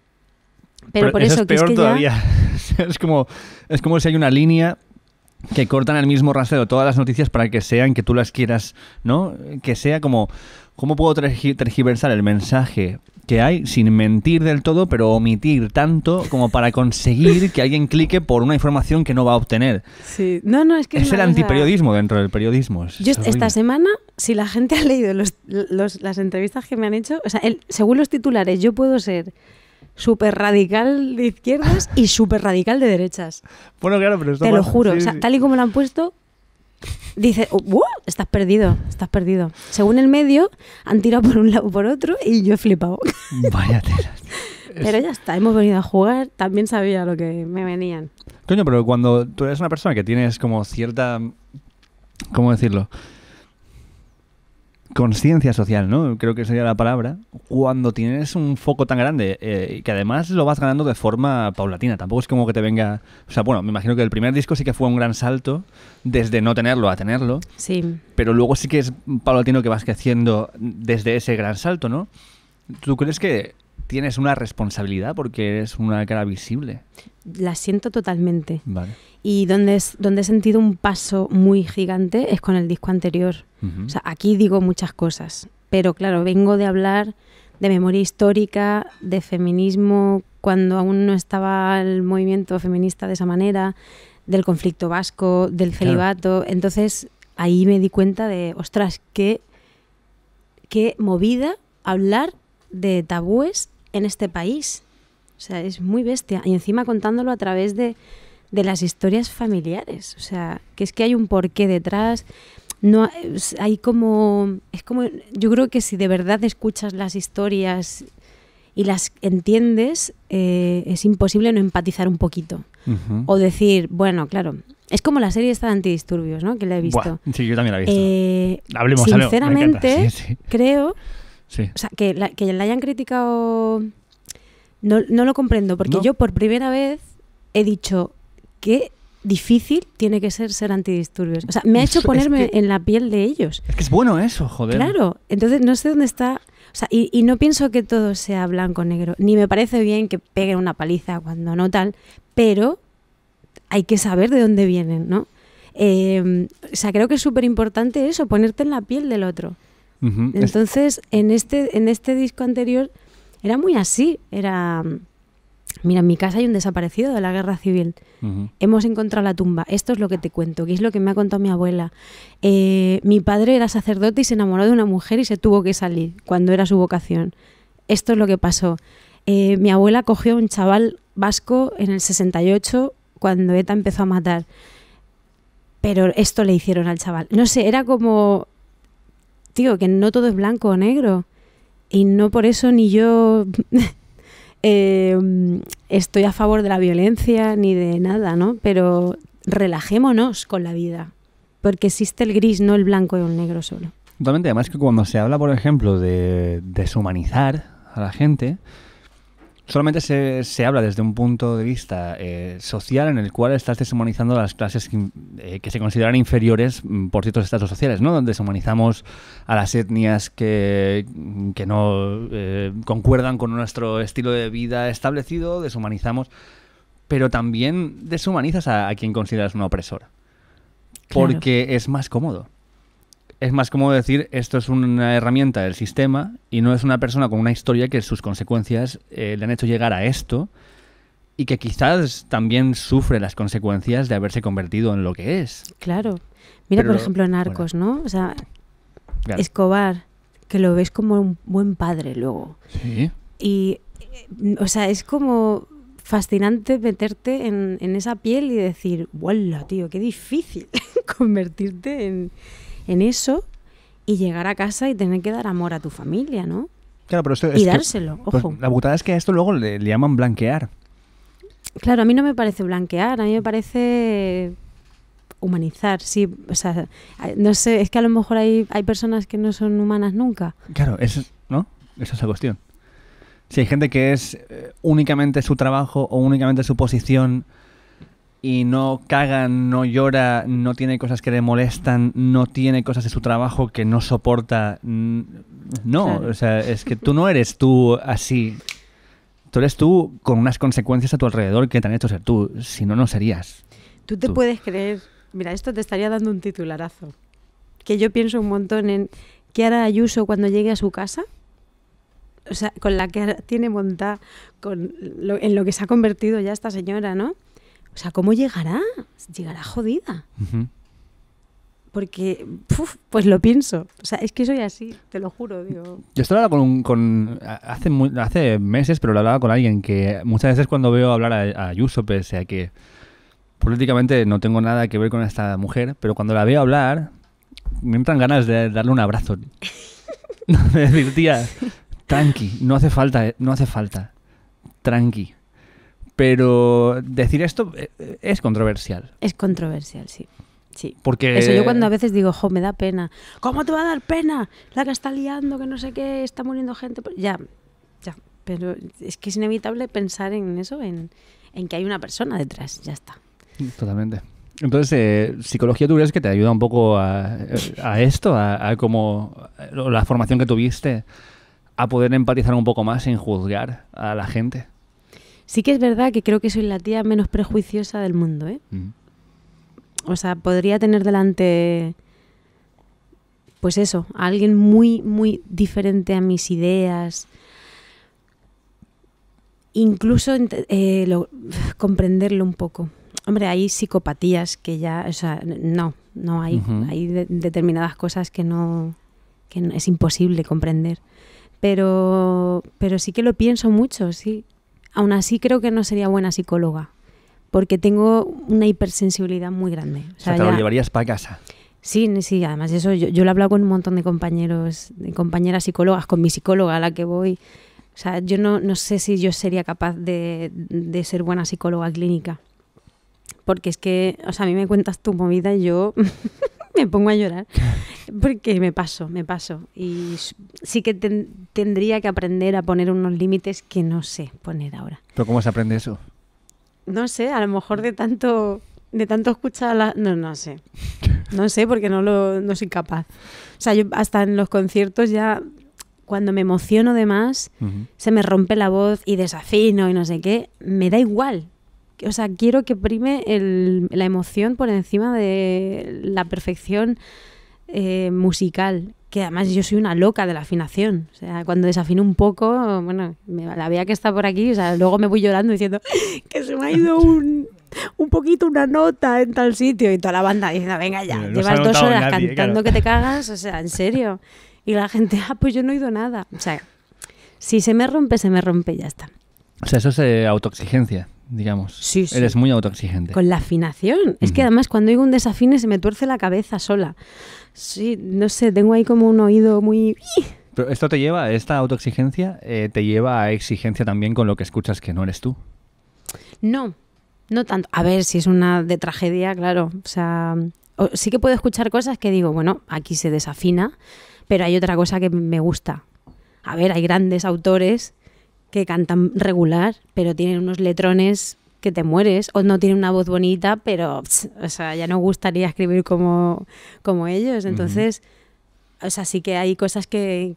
Pero, por eso, es peor que todavía. es, como, es como si hay una línea que cortan el mismo rasero todas las noticias para que sean que tú las quieras, ¿no? Que sea como, ¿Cómo puedo tergiversar el mensaje que hay sin mentir del todo, pero omitir tanto como para conseguir que alguien clique por una información que no va a obtener? Sí, no, no, es que... Es, el antiperiodismo dentro del periodismo. esta semana, si la gente ha leído las entrevistas que me han hecho, según los titulares, yo puedo ser súper radical de izquierdas y súper radical de derechas. Bueno, claro, pero Te lo juro, tal y como lo han puesto, dice, oh, estás perdido, estás perdido. Según el medio, han tirado por un lado por otro y yo he flipado. Vaya tela. Pero ya está, hemos venido a jugar, también sabía lo que me venían. Coño, pero cuando tú eres una persona que tienes como cierta... ¿Cómo decirlo? conciencia social, ¿no? Creo que sería la palabra. Cuando tienes un foco tan grande y eh, que además lo vas ganando de forma paulatina, tampoco es como que te venga. O sea, bueno, me imagino que el primer disco sí que fue un gran salto desde no tenerlo a tenerlo. Sí. Pero luego sí que es paulatino que vas creciendo desde ese gran salto, ¿no? ¿Tú crees que tienes una responsabilidad porque eres una cara visible? La siento totalmente. Vale. Y donde, es, donde he sentido un paso muy gigante es con el disco anterior. O sea, aquí digo muchas cosas, pero claro, vengo de hablar de memoria histórica, de feminismo, cuando aún no estaba el movimiento feminista de esa manera, del conflicto vasco, del celibato. Entonces ahí me di cuenta de, ostras, qué, qué movida hablar de tabúes en este país. O sea, es muy bestia. Y encima contándolo a través de, de las historias familiares. O sea, que es que hay un porqué detrás. No, hay como. Es como. Yo creo que si de verdad escuchas las historias y las entiendes, eh, es imposible no empatizar un poquito. O decir, bueno, claro. Es como la serie esta de antidisturbios, ¿no? Que la he visto. sí, yo también la he visto. Eh, hablemos, sinceramente, Sinceramente, creo. O sea, que la, hayan criticado. No, lo comprendo, porque yo por primera vez he dicho, qué difícil tiene que ser ser antidisturbios. O sea, me ha hecho ponerme en la piel de ellos. Es que es bueno eso, joder. Claro, entonces no sé dónde está... O sea, y, no pienso que todo sea blanco-negro, ni me parece bien que peguen una paliza cuando no tal, pero hay que saber de dónde vienen, ¿no? Em, o sea, creo que es súper importante eso, ponerte en la piel del otro. Entonces, en este, en este disco anterior era muy así, era... Mira, en mi casa hay un desaparecido de la guerra civil. Hemos encontrado la tumba. Esto es lo que te cuento, que es lo que me ha contado mi abuela. Eh, mi padre era sacerdote y se enamoró de una mujer y se tuvo que salir cuando era su vocación. Esto es lo que pasó. Eh, mi abuela cogió a un chaval vasco en el 68 cuando ETA empezó a matar. Pero esto le hicieron al chaval. No sé, era como, tío, que no todo es blanco o negro. Y no por eso ni yo Em, estoy a favor de la violencia ni de nada, ¿no? Pero relajémonos con la vida, porque existe el gris, no el blanco y el negro solo. Totalmente, además que cuando se habla, por ejemplo, de deshumanizar a la gente, solamente se, se, habla desde un punto de vista eh, social en el cual estás deshumanizando a las clases eh, que se consideran inferiores mm, por ciertos estados sociales, ¿no? Donde deshumanizamos a las etnias que, no eh, concuerdan con nuestro estilo de vida establecido, deshumanizamos, pero también deshumanizas a, quien consideras una opresora, porque es más cómodo es más como decir esto es una herramienta del sistema y no es una persona con una historia que sus consecuencias eh, le han hecho llegar a esto y que quizás también sufre las consecuencias de haberse convertido en lo que es. Claro. Mira, por ejemplo, en Arcos ¿no? O sea, Escobar, que lo ves como un buen padre luego. Sí. Y, eh, o sea, es como fascinante meterte en, en esa piel y decir, bueno tío! ¡Qué difícil convertirte en, en eso y llegar a casa y tener que dar amor a tu familia, ¿no? Claro, pero esto, y dárselo, pues, ojo. la putada es que a esto luego le, llaman blanquear. Claro, a mí no me parece blanquear, a mí me parece humanizar, sí, o sea, no sé, es que a lo mejor hay, personas que no son humanas nunca. Claro, eso ¿no? Esa es la cuestión. Si hay gente que es eh, únicamente su trabajo o únicamente su posición y no caga, no llora, no tiene cosas que le molestan, no tiene cosas de su trabajo que no soporta. No, o sea, es que tú no eres tú así. Tú eres tú con unas consecuencias a tu alrededor que te han hecho ser tú, si no, no serías. Tú te puedes creer, mira, esto te estaría dando un titularazo, que yo pienso un montón en qué hará Ayuso cuando llegue a su casa, o sea, con la que tiene montada, con en lo que se ha convertido ya esta señora, ¿no? O sea, ¿cómo llegará? Llegará jodida. Porque, pues lo pienso. O sea, es que soy así, te lo juro. Digo. Yo esto lo con, hace, hace meses, pero lo hablaba con alguien que muchas veces cuando veo hablar a, a o sea, que políticamente no tengo nada que ver con esta mujer, pero cuando la veo hablar, me entran ganas de darle un abrazo. de decir, tía, tranqui, no hace falta, eh, no hace falta. Tranqui. Pero decir esto eh, es controversial. Es controversial, sí. Sí. Porque... Eso yo cuando a veces digo, jo, me da pena. ¿Cómo te va a dar pena? La que está liando, que no sé qué, está muriendo gente. Pues ya, ya. Pero es que es inevitable pensar en eso, en, que hay una persona detrás. Ya está. Totalmente. Entonces, eh, psicología tú crees que te ayuda un poco a, esto, a, como la formación que tuviste, a poder empatizar un poco más sin juzgar a la gente. Sí que es verdad que creo que soy la tía menos prejuiciosa del mundo, ¿eh? Mm. O sea, podría tener delante, pues eso, a alguien muy, muy diferente a mis ideas. Incluso eh, comprenderlo un poco. Hombre, hay psicopatías que ya, o sea, no, no hay, hay determinadas cosas que no, que no, es imposible comprender. Pero, pero sí que lo pienso mucho, sí aún así creo que no sería buena psicóloga, porque tengo una hipersensibilidad muy grande. O sea, te lo llevarías para casa. Sí, sí, además eso yo, yo, lo he hablado con un montón de compañeros, de compañeras psicólogas, con mi psicóloga a la que voy. O sea, yo no, sé si yo sería capaz de, de, ser buena psicóloga clínica. Porque es que, o sea, a mí me cuentas tu movida y yo me pongo a llorar porque me paso, me paso. Y sí que tendría que aprender a poner unos límites que no sé poner ahora. ¿Pero cómo se aprende eso? No sé, a lo mejor de tanto, de tanto escuchar la... No, no sé. No sé porque no, lo, no soy capaz. O sea, yo hasta en los conciertos ya cuando me emociono de más, se me rompe la voz y desafino y no sé qué, me da igual o sea, quiero que prime la emoción por encima de la perfección eh, musical. Que además yo soy una loca de la afinación. O sea, cuando desafino un poco, bueno, la vea que está por aquí, o sea, luego me voy llorando diciendo que se me ha ido un, poquito una nota en tal sitio y toda la banda diciendo, venga ya, llevas dos horas cantando que te cagas, o sea, en serio. Y la gente, ah, pues yo no he oído nada. O sea, si se me rompe, se me rompe, ya está. O sea, eso es eh, autoexigencia digamos. Eres muy autoexigente. Con la afinación. Es que además cuando oigo un desafine se me tuerce la cabeza sola. Sí, no sé, tengo ahí como un oído muy... Pero esto te lleva, esta autoexigencia, eh, te lleva a exigencia también con lo que escuchas que no eres tú. No, no tanto. A ver, si es una de tragedia, claro. O sea, sí que puedo escuchar cosas que digo, bueno, aquí se desafina, pero hay otra cosa que me gusta. A ver, hay grandes autores que cantan regular, pero tienen unos letrones que te mueres, o no tienen una voz bonita, pero o sea, ya no gustaría escribir como, como ellos. Entonces, o sea, sí que hay cosas que,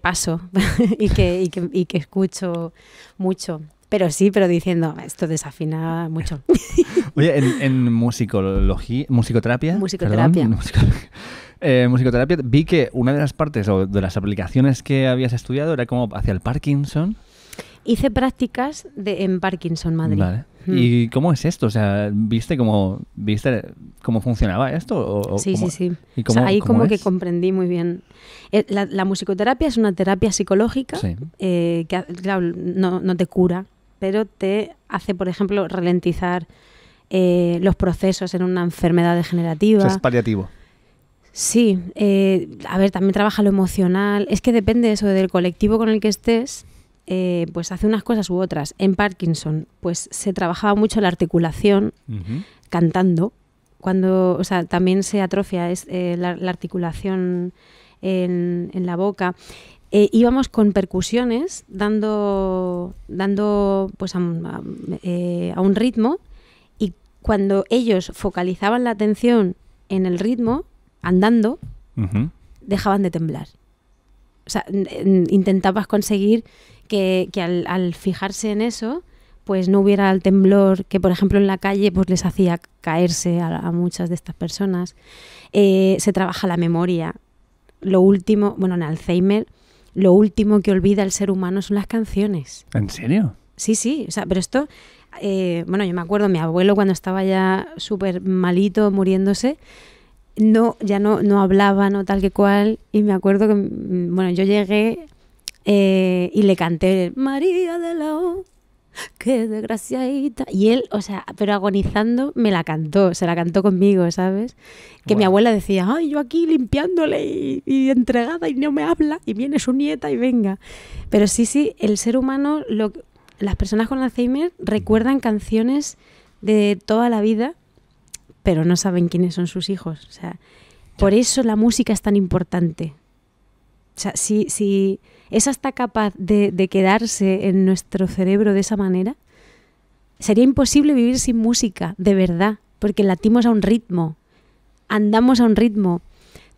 paso y, que, y, que, y que escucho mucho. Pero sí, pero diciendo, esto desafina mucho. Oye, en, musicología, musicoterapia, musicoterapia. Eh, musicoterapia, vi que una de las partes o de las aplicaciones que habías estudiado era como hacia el Parkinson hice prácticas de, en Parkinson, Madrid. Mm. ¿Y cómo es esto? O sea, ¿viste cómo, viste cómo funcionaba esto? sí, sí, sí, ahí como que comprendí muy bien. Eh, la, musicoterapia es una terapia psicológica eh, que, claro, no, te cura, pero te hace, por ejemplo, ralentizar eh, los procesos en una enfermedad degenerativa. O sea, es paliativo. Sí, a ver, también trabaja lo emocional. Es que depende eso del colectivo con el que estés eh, pues hace unas cosas u otras. En Parkinson, pues se trabajaba mucho la articulación cantando. Cuando, o sea, también se atrofia es, eh, la, articulación en, la boca. Eh, íbamos con percusiones dando, dando pues a, un ritmo y cuando ellos focalizaban la atención en el ritmo, andando, dejaban de temblar. O sea, intentabas conseguir que, al, fijarse en eso, pues no hubiera el temblor que, por ejemplo, en la calle pues les hacía caerse a, muchas de estas personas. Eh, se trabaja la memoria. Lo último, bueno, en Alzheimer, lo último que olvida el ser humano son las canciones. ¿En serio? Sí, sí, o sea, pero esto, eh, bueno, yo me acuerdo, mi abuelo cuando estaba ya súper malito, muriéndose, no, ya no, no hablaba, no tal que cual, y me acuerdo que, mm, bueno, yo llegué eh, y le canté María de la O, qué desgraciadita. Y él, o sea, pero agonizando, me la cantó, se la cantó conmigo, ¿sabes? Que mi abuela decía, ay, yo aquí limpiándole y, entregada y no me habla, y viene su nieta y venga. Pero sí, sí, el ser humano, las personas con Alzheimer recuerdan canciones de toda la vida, pero no saben quiénes son sus hijos. O sea, por eso la música es tan importante. O sea, si, si ¿es hasta capaz de, quedarse en nuestro cerebro de esa manera? Sería imposible vivir sin música, de verdad, porque latimos a un ritmo, andamos a un ritmo,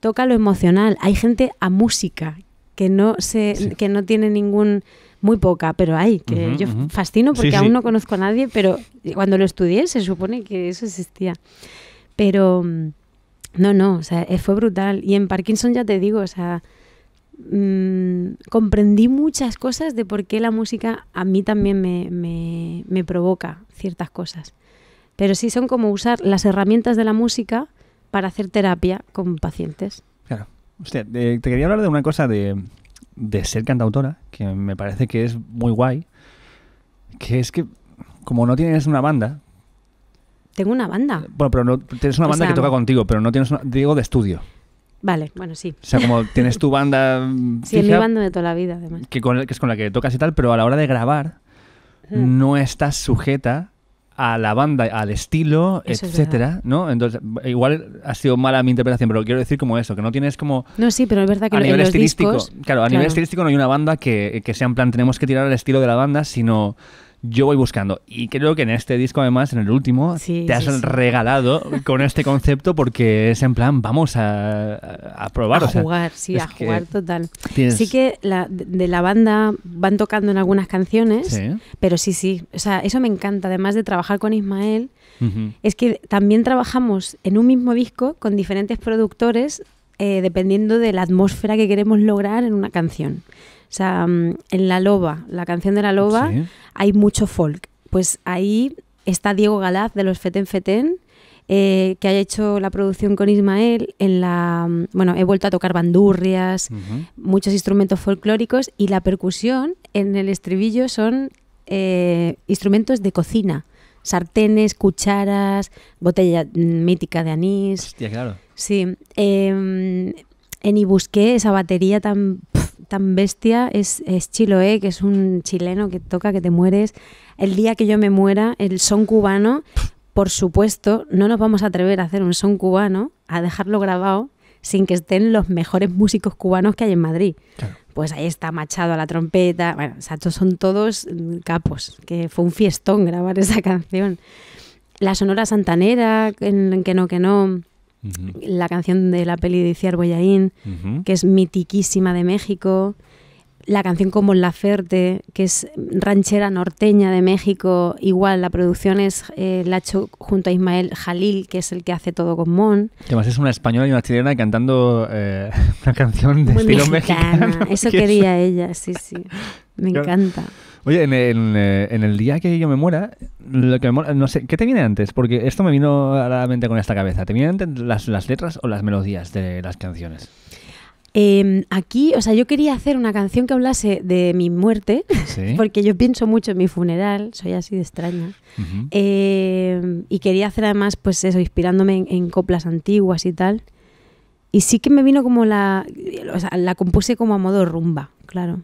toca lo emocional. Hay gente a música que no se, que no tiene ningún muy poca, pero hay, que yo fascino porque aún no conozco a nadie, pero cuando lo estudié se supone que eso existía. Pero mm, no, no, o sea, fue brutal. Y en Parkinson ya te digo, o sea, Mm, comprendí muchas cosas de por qué la música a mí también me, me, provoca ciertas cosas. Pero sí son como usar las herramientas de la música para hacer terapia con pacientes. Claro. Eh, te, quería hablar de una cosa de, de ser cantautora, que me parece que es muy guay, que es que como no tienes una banda... Tengo una banda. Bueno, pero no, tienes una banda que toca contigo, pero no tienes una, digo de estudio. Vale, bueno, sí. O sea, como tienes tu banda. sí, es mi banda de toda la vida, además. Que, con, que es con la que tocas y tal, pero a la hora de grabar mm. no estás sujeta a la banda, al estilo, etcétera, ¿no? Entonces, igual ha sido mala mi interpretación, pero quiero decir como eso, que no tienes como... No, sí, pero es verdad que a nivel estilístico, claro, a nivel estilístico no hay una banda que, que sea en plan tenemos que tirar al estilo de la banda, sino yo voy buscando. Y creo que en este disco, además, en el último, te has regalado con este concepto porque es en plan, vamos a, probar. A jugar, sí, a jugar total. Sí que la, de la banda van tocando en algunas canciones, pero sí, sí. O sea, eso me encanta, además de trabajar con Ismael, es que también trabajamos en un mismo disco con diferentes productores eh, dependiendo de la atmósfera que queremos lograr en una canción. O sea, mm, en La Loba, la canción de La Loba, hay mucho folk. Pues ahí está Diego Galaz de los Feten Feten, eh, que ha hecho la producción con Ismael. En la, mm, bueno, he vuelto a tocar bandurrias, muchos instrumentos folclóricos y la percusión en el estribillo son eh, instrumentos de cocina. Sartenes, cucharas, botella mm, mítica de anís. Hostia, claro. Sí. Em, en Ibusqué esa batería tan tan bestia es, es, Chiloé, que es un chileno que toca que te mueres. El día que yo me muera, el son cubano, por supuesto, no nos vamos a atrever a hacer un son cubano, a dejarlo grabado sin que estén los mejores músicos cubanos que hay en Madrid. Pues ahí está Machado a la trompeta, bueno, o son todos mm, capos, que fue un fiestón grabar esa canción. La Sonora Santanera, Que no, que no la canción de la peli de Boyaín, que es mitiquísima de México, la canción como La Ferte, que es ranchera norteña de México, igual la producción es eh, la ha hecho junto a Ismael Jalil, que es el que hace todo con Mon. Además es una española y una chilena cantando eh, una canción de estilo mexicano. Eso quería ella, sí, sí. Me encanta. Oye, eh, en el, día que yo me muera, lo que me no sé, ¿qué te viene antes? Porque esto me vino a la mente con esta cabeza. ¿Te vienen antes las, letras o las melodías de las canciones? Em, aquí, o sea, yo quería hacer una canción que hablase de mi muerte, porque yo pienso mucho en mi funeral, soy así de extraña. Em, y quería hacer además, pues eso, inspirándome en, en, coplas antiguas y tal. Y sí que me vino como la. O sea, la compuse como a modo rumba, claro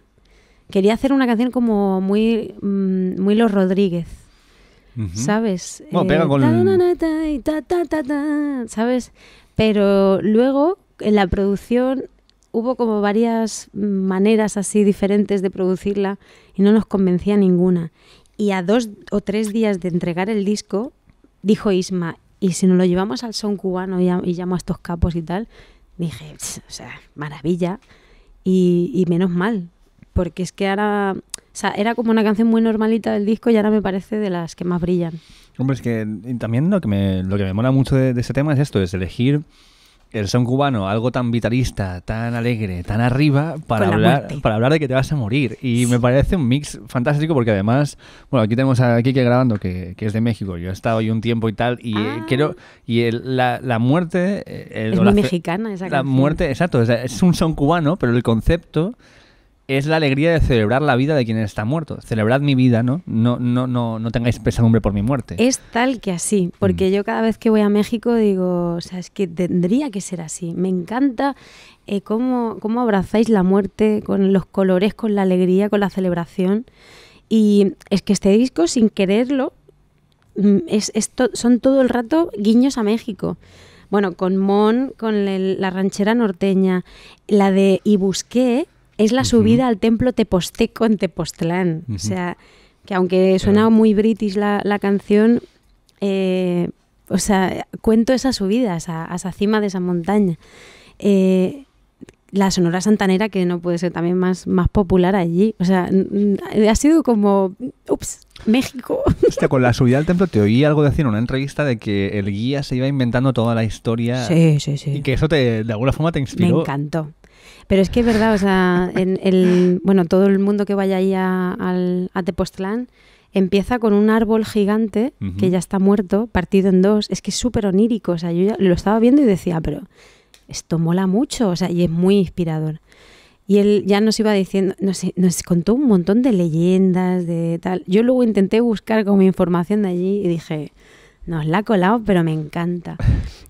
quería hacer una canción como muy, mm, muy Los Rodríguez. ¿Sabes? pega eh, con ¿Sabes? Pero luego en la producción hubo como varias maneras así diferentes de producirla y no nos convencía ninguna. Y a dos o tres días de entregar el disco, dijo Isma, y si nos lo llevamos al son cubano y, llamo a estos capos y tal, dije, o sea, maravilla y, y menos mal, porque es que ahora, o sea, era como una canción muy normalita del disco y ahora me parece de las que más brillan. Hombre, es que también lo que me, lo que me mola mucho de, de ese tema es esto, es elegir el son cubano, algo tan vitalista, tan alegre, tan arriba, para hablar, para hablar de que te vas a morir. Y me parece un mix fantástico porque además, bueno, aquí tenemos a Kike grabando, que, que es de México. Yo he estado ahí un tiempo y tal, y eh, ah. quiero. Y la, la, muerte. Eh, es muy la, mexicana esa La muerte, exacto. es un son cubano, pero el concepto es la alegría de celebrar la vida de quien está muerto. Celebrad mi vida, ¿no? No, no, no, no tengáis pesadumbre por mi muerte. Es tal que así, porque mm. yo cada vez que voy a México digo, o sea, es que tendría que ser así. Me encanta eh, cómo, cómo abrazáis la muerte con los colores, con la alegría, con la celebración. Y es que este disco, sin quererlo, mm, es, son todo el rato guiños a México. Bueno, con Mon, con la ranchera norteña, la de Y busqué, es la subida al templo teposteco en Tepoztlán. O sea, que aunque suena muy british la, canción, eh, o sea, cuento esa subida, a, esa cima de esa montaña. Eh, la Sonora Santanera, que no puede ser también más, más popular allí. O sea, ha sido como, ups, México. Hostia, con la subida al templo te oí algo decir en una entrevista de que el guía se iba inventando toda la historia. Sí, sí, sí. Y que eso te, de alguna forma te inspiró. Me encantó. Pero es que es verdad, o sea, en el, bueno, todo el mundo que vaya ahí a, al, Tepoztlán empieza con un árbol gigante que ya está muerto, partido en dos. Es que es súper onírico. O sea, yo lo estaba viendo y decía, pero esto mola mucho, o sea, y es muy inspirador. Y él ya nos iba diciendo, nos, nos contó un montón de leyendas, de tal. Yo luego intenté buscar como información de allí y dije, nos la ha pero me encanta.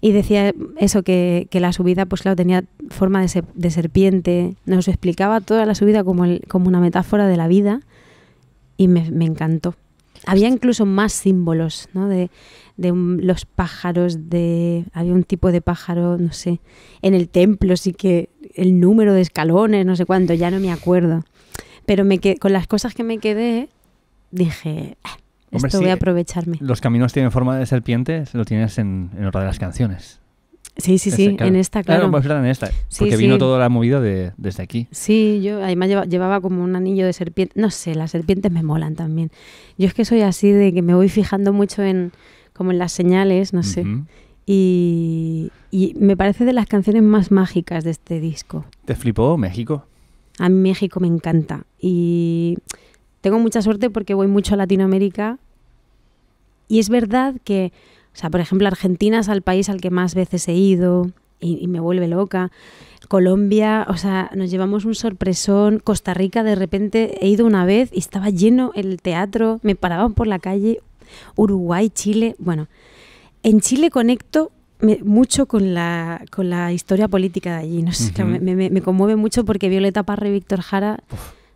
Y decía eso, que, la subida, pues claro, tenía forma de, serpiente. Nos explicaba toda la subida como, como una metáfora de la vida y me, encantó. Había incluso más símbolos, ¿no? De, los pájaros, de había un tipo de pájaro, no sé, en el templo, sí que el número de escalones, no sé cuánto, ya no me acuerdo. Pero me con las cosas que me quedé, dije, ah, esto voy a eh, aprovecharme. Los caminos tienen forma de serpientes, lo tienes en, en otra de las canciones. Sí, sí, sí, en esta, claro. Claro, pues verdad, en esta, porque vino toda la movida de, desde aquí. Sí, yo además llevaba como un anillo de serpiente. No sé, las serpientes me molan también. Yo es que soy así de que me voy fijando mucho en como en las señales, no sé. y, y me parece de las canciones más mágicas de este disco. ¿Te flipó México? A mí México me encanta. Y tengo mucha suerte porque voy mucho a Latinoamérica y es verdad que, o sea, por ejemplo, Argentina es el país al que más veces he ido y, me vuelve loca. Colombia, o sea, nos llevamos un sorpresón. Costa Rica, de repente he ido una vez y estaba lleno el teatro, me paraban por la calle. Uruguay, Chile, bueno, en Chile conecto mucho con la, con la historia política de allí. No me, conmueve mucho porque Violeta Parra y Víctor Jara...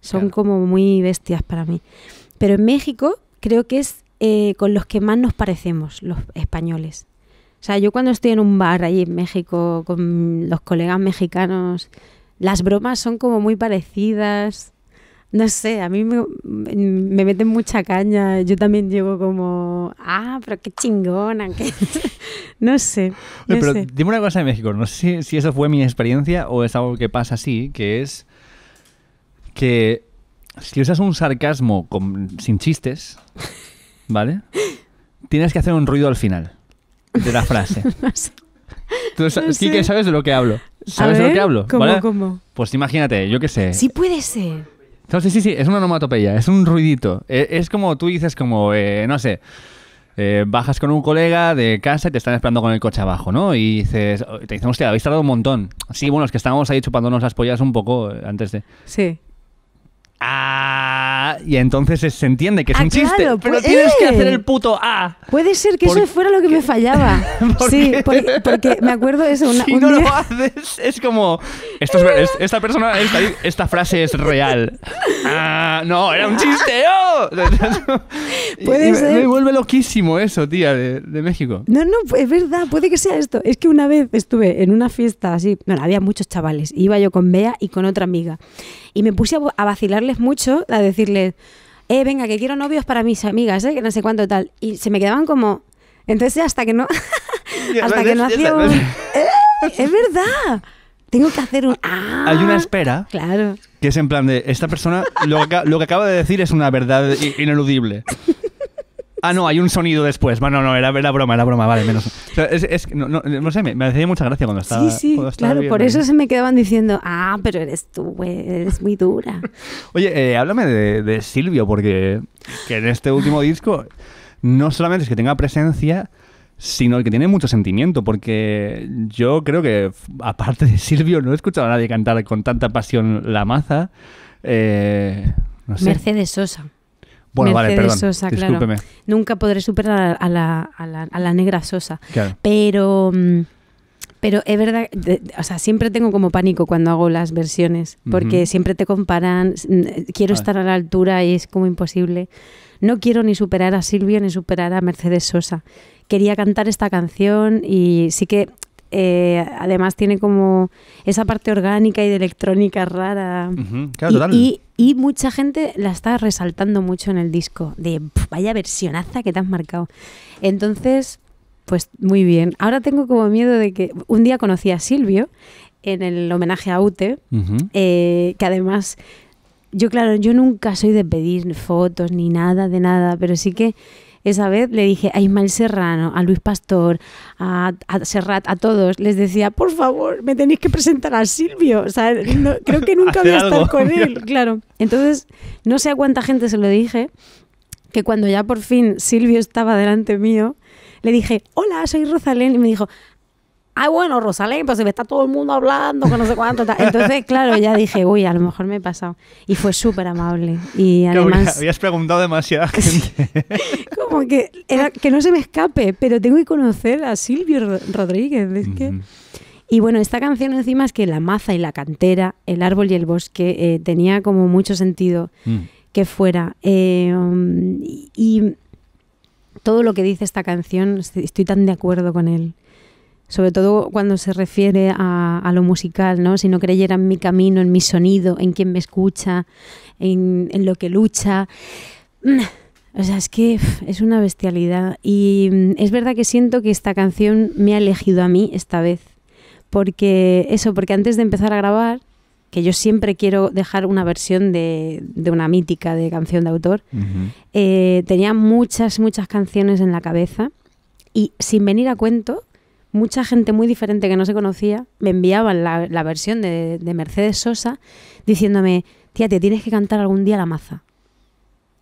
Son como muy bestias para mí. Pero en México creo que es eh, con los que más nos parecemos, los españoles. O sea, yo cuando estoy en un bar ahí en México con los colegas mexicanos, las bromas son como muy parecidas. No sé, a mí me, meten mucha caña. Yo también llevo como, ah, pero qué chingona. no sé. pero dime una cosa de México. No sé si, si eso fue mi experiencia o es algo que pasa así, que es que si usas un sarcasmo sin chistes, ¿vale? Tienes que hacer un ruido al final de la frase. Tú sabes de lo que hablo. ¿Sabes de lo que hablo? ¿cómo, Pues imagínate, yo qué sé. Sí puede ser. No, sí, sí, sí, es una onomatopeya, es un ruidito. E, es, como tú dices, como, eh, no sé, eh, bajas con un colega de casa y te están esperando con el coche abajo, ¿no? Y dices, oh", te dicen, hostia, habéis tardado un montón. Sí, bueno, es que estábamos ahí chupándonos las pollas un poco eh, antes de. Sí. Ah, y entonces se entiende que es ah, un chiste, pero pues, tienes que eh. hacer el puto a Puede ser que eso fuera lo que me fallaba. sí, porque me acuerdo eso. si no lo haces, es como esta persona, esta, frase es real. Ah, no, era un chiste. Puede ser. Me vuelve loquísimo eso, tía, de, México. No, no, es verdad. Puede que sea esto. Es que una vez estuve en una fiesta así, bueno, había muchos chavales. Iba yo con Bea y con otra amiga y me puse a, a vacilarle mucho a decirle eh, venga, que quiero novios para mis amigas, eh, que no sé cuánto tal. Y se me quedaban como. Entonces, hasta que no. hasta ¡Eh! ¡Es verdad! Tengo que hacer un. ¡ah! Hay una espera. Claro. Que es en plan de. Esta persona. Lo que, lo que acaba de decir es una verdad ineludible. Ah, no, hay un sonido después. Bueno, no, era, la broma, era broma, vale, menos. O no, sé, me, hacía mucha gracia cuando estaba. Sí, sí, claro, por eso se me quedaban diciendo, ah, pero eres tú, eres muy dura. Oye, eh, háblame de, Silvio, porque en este último disco no solamente es que tenga presencia, sino que tiene mucho sentimiento, porque yo creo que, aparte de Silvio, no he escuchado a nadie cantar con tanta pasión la maza. Eh, no sé. Mercedes Sosa. Mercedes Sosa, Claro. Nunca podré superar a, la, negra Sosa. Pero, mm, pero es verdad, o sea, siempre tengo como pánico cuando hago las versiones, porque siempre te comparan, quiero estar a la altura y es como imposible. No quiero ni superar a Silvia ni superar a Mercedes Sosa. Quería cantar esta canción y sí que eh, además tiene como esa parte orgánica y de electrónica rara. y, mucha gente la está resaltando mucho en el disco, de vaya versionaza que te has marcado. Entonces, pues muy bien. Ahora tengo como miedo de que un día conocí a Silvio en el homenaje a Ute, eh, que además yo claro, yo nunca soy de pedir fotos ni nada de nada, pero sí que esa vez le dije a Ismael Serrano, a Luis Pastor, a, Serrat, a todos, les decía, por favor, me tenéis que presentar a Silvio. O sea, creo que nunca voy a con él, claro. Entonces, no sé a cuánta gente se lo dije, que cuando ya por fin Silvio estaba delante mío, le dije, hola, soy Rosalén, y me dijo, ay, bueno, Rosalén, pues se me está todo el mundo hablando, que no sé cuánto. Entonces, claro, ya dije, uy, a lo mejor me he pasado. Y fue súper amable. Y además. habías preguntado demasiado. Como que, era, que no se me escape, pero tengo que conocer a Silvio Rodríguez. Y bueno, esta canción encima es que la maza y la cantera, el árbol y el bosque, eh, tenía como mucho sentido mm. que fuera. Eh, um, y todo lo que dice esta canción, estoy tan de acuerdo con él sobre todo cuando se refiere a, lo musical, ¿no? Si no creyera en mi camino, en mi sonido, en quien me escucha, en, lo que lucha. Mm, o sea, es que es una bestialidad. Y mm, es verdad que siento que esta canción me ha elegido a mí esta vez. Porque eso, porque antes de empezar a grabar, que yo siempre quiero dejar una versión de, una mítica de canción de autor, eh, tenía muchas, muchas canciones en la cabeza. Y sin venir a cuento, mucha gente muy diferente que no se conocía me enviaban la, versión de, Mercedes Sosa diciéndome, tía, te tienes que cantar algún día la maza.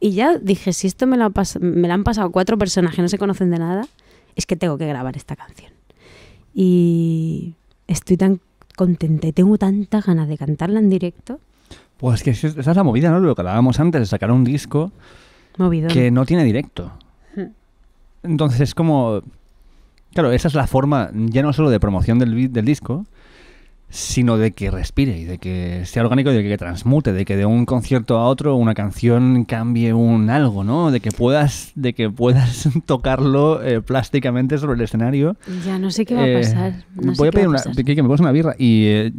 Y ya dije, si esto me lo, me la han pasado cuatro personas que no se conocen de nada, es que tengo que grabar esta canción. Y estoy tan contenta y tengo tantas ganas de cantarla en directo. Pues que esa es la movida, ¿no? Lo que hablábamos antes, de sacar un disco que no tiene directo. Entonces es como Claro, esa es la forma ya no solo de promoción del, del disco, sino de que respire y de que sea orgánico y de que transmute, de que de un concierto a otro una canción cambie un algo, ¿no? De que puedas, de que puedas tocarlo eh, plásticamente sobre el escenario. Ya no sé qué va a eh, pasar. voy a pedir una, que, me pongas una birra y eh,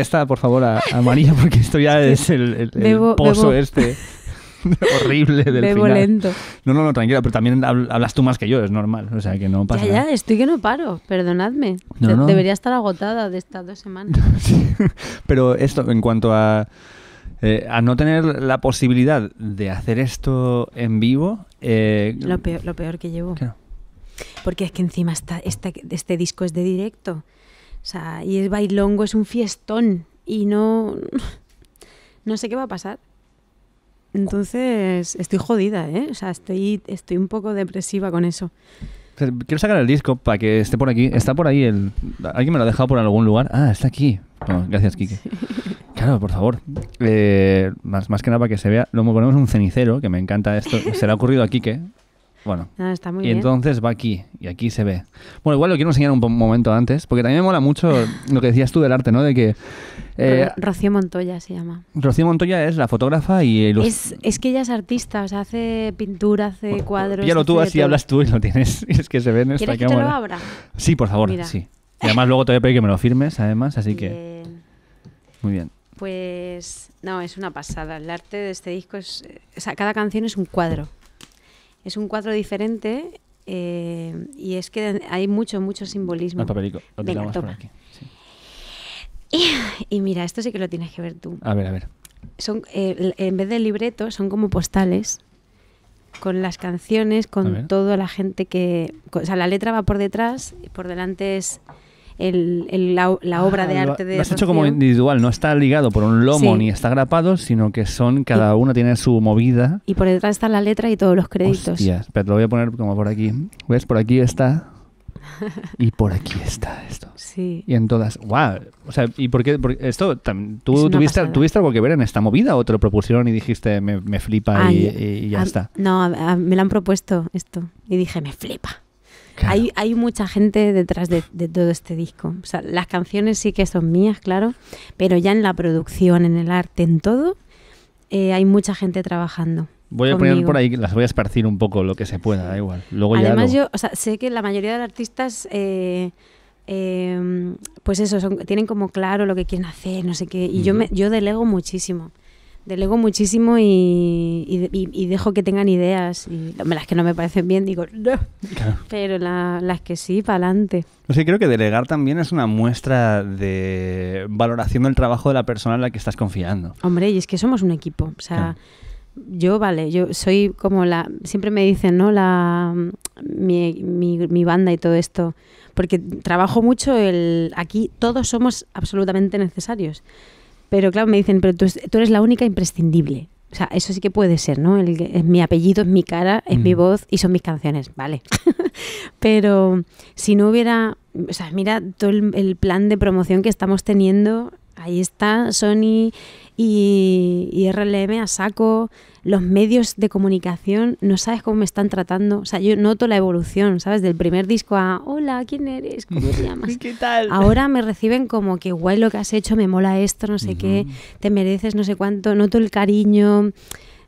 esta, por favor, a, María porque esto ya es el, pozo este. horrible del Bebo lento. No, no, no, tranquila, pero también hablas tú más que yo, es normal. O sea, que no pasa ya, Ya, estoy que no paro, perdonadme. Debería estar agotada de estas dos semanas. Pero esto, en cuanto a... Eh, a no tener la posibilidad de hacer esto en vivo... Eh, lo, peor, que llevo. Porque es que encima está, este, este disco es de directo. O sea, y es bailongo es un fiestón. Y no... No sé qué va a pasar. Entonces, estoy jodida, ¿eh? O sea, estoy, estoy un poco depresiva con eso. Quiero sacar el disco para que esté por aquí. Está por ahí el... ¿Alguien me lo ha dejado por algún lugar? Ah, está aquí. gracias, Kike. Claro, por favor. Eh, más, más que nada para que se vea. Luego ponemos un cenicero, que me encanta esto. Se ha ocurrido a Kike. Bueno. Ah, está y entonces va aquí, y aquí se ve. Bueno, igual lo quiero enseñar un momento antes, porque también me mola mucho lo que decías tú del arte, ¿no? De que... Eh, Rocío Montoya se llama. Rocío Montoya es la fotógrafa y... Es, que ella es artista, o sea, hace pintura, hace cuadros... Ya lo tú, así hablas tú y lo tienes, es que se ve en esta ¿Quieres que te lo abra? Sí, por favor, sí. Y además luego te voy a pedir que me lo firmes, además, así que... Muy bien. Pues no, es una pasada. El arte de este disco es... Eh, o sea, cada canción es un cuadro. Es un cuadro diferente eh, y es que hay mucho, mucho simbolismo. papelico, aquí. Y, mira, esto sí que lo tienes que ver tú. A ver, a ver. Son, eh, en vez de libreto, son como postales con las canciones, con toda la gente que... o sea, la letra va por detrás y por delante es la, obra ah, de arte lo, de... Lo has hecho como individual, no está ligado por un lomo ni está grapado, sino que son, cada uno tiene su movida. Y por detrás está la letra y todos los créditos. pero te lo voy a poner como por aquí. ¿Ves? Por aquí está... Y por aquí está esto. Sí. Y en todas. ¡Wow! O sea, ¿y por qué? esto, ¿tú tuviste, algo que ver en esta movida o te lo propusieron y dijiste me, flipa y, ah, ya está? No, me lo han propuesto esto. Y dije, me flipa. Hay, mucha gente detrás de, todo este disco. las canciones sí que son mías, claro, pero ya en la producción, en el arte, en todo, eh, hay mucha gente trabajando. Voy a poner por ahí, las voy a esparcir un poco lo que se pueda, da igual. Luego Además, yo sé que la mayoría de artistas, eh, em, pues eso, tienen como claro lo que quieren hacer, no sé qué, y yo, me, yo delego muchísimo delego muchísimo y, y, dejo que tengan ideas. Y las que no me parecen bien digo, no. Pero las que sí, para adelante. No sé, creo que delegar también es una muestra de valoración del trabajo de la persona en la que estás confiando. Hombre, y es que somos un equipo. O sea. Yo, vale, yo soy como la. Siempre me dicen, ¿no? La, mi, mi, mi banda y todo esto. Porque trabajo mucho el. Aquí todos somos absolutamente necesarios. Pero claro, me dicen, pero tú, eres la única imprescindible. O sea, eso sí que puede ser, ¿no? es mi apellido, es mi cara, es mi mm. voz y son mis canciones, vale. Pero si no hubiera, o sea, mira todo el, plan de promoción que estamos teniendo, ahí está Sony y RLM a saco, los medios de comunicación, no sabes cómo me están tratando. O sea, yo noto la evolución, ¿sabes? Del primer disco a, hola, ¿quién eres? ¿Cómo te llamas? ¿Qué tal? Ahora me reciben como que guay lo que has hecho, me mola esto, no sé qué, te mereces no sé cuánto, noto el cariño,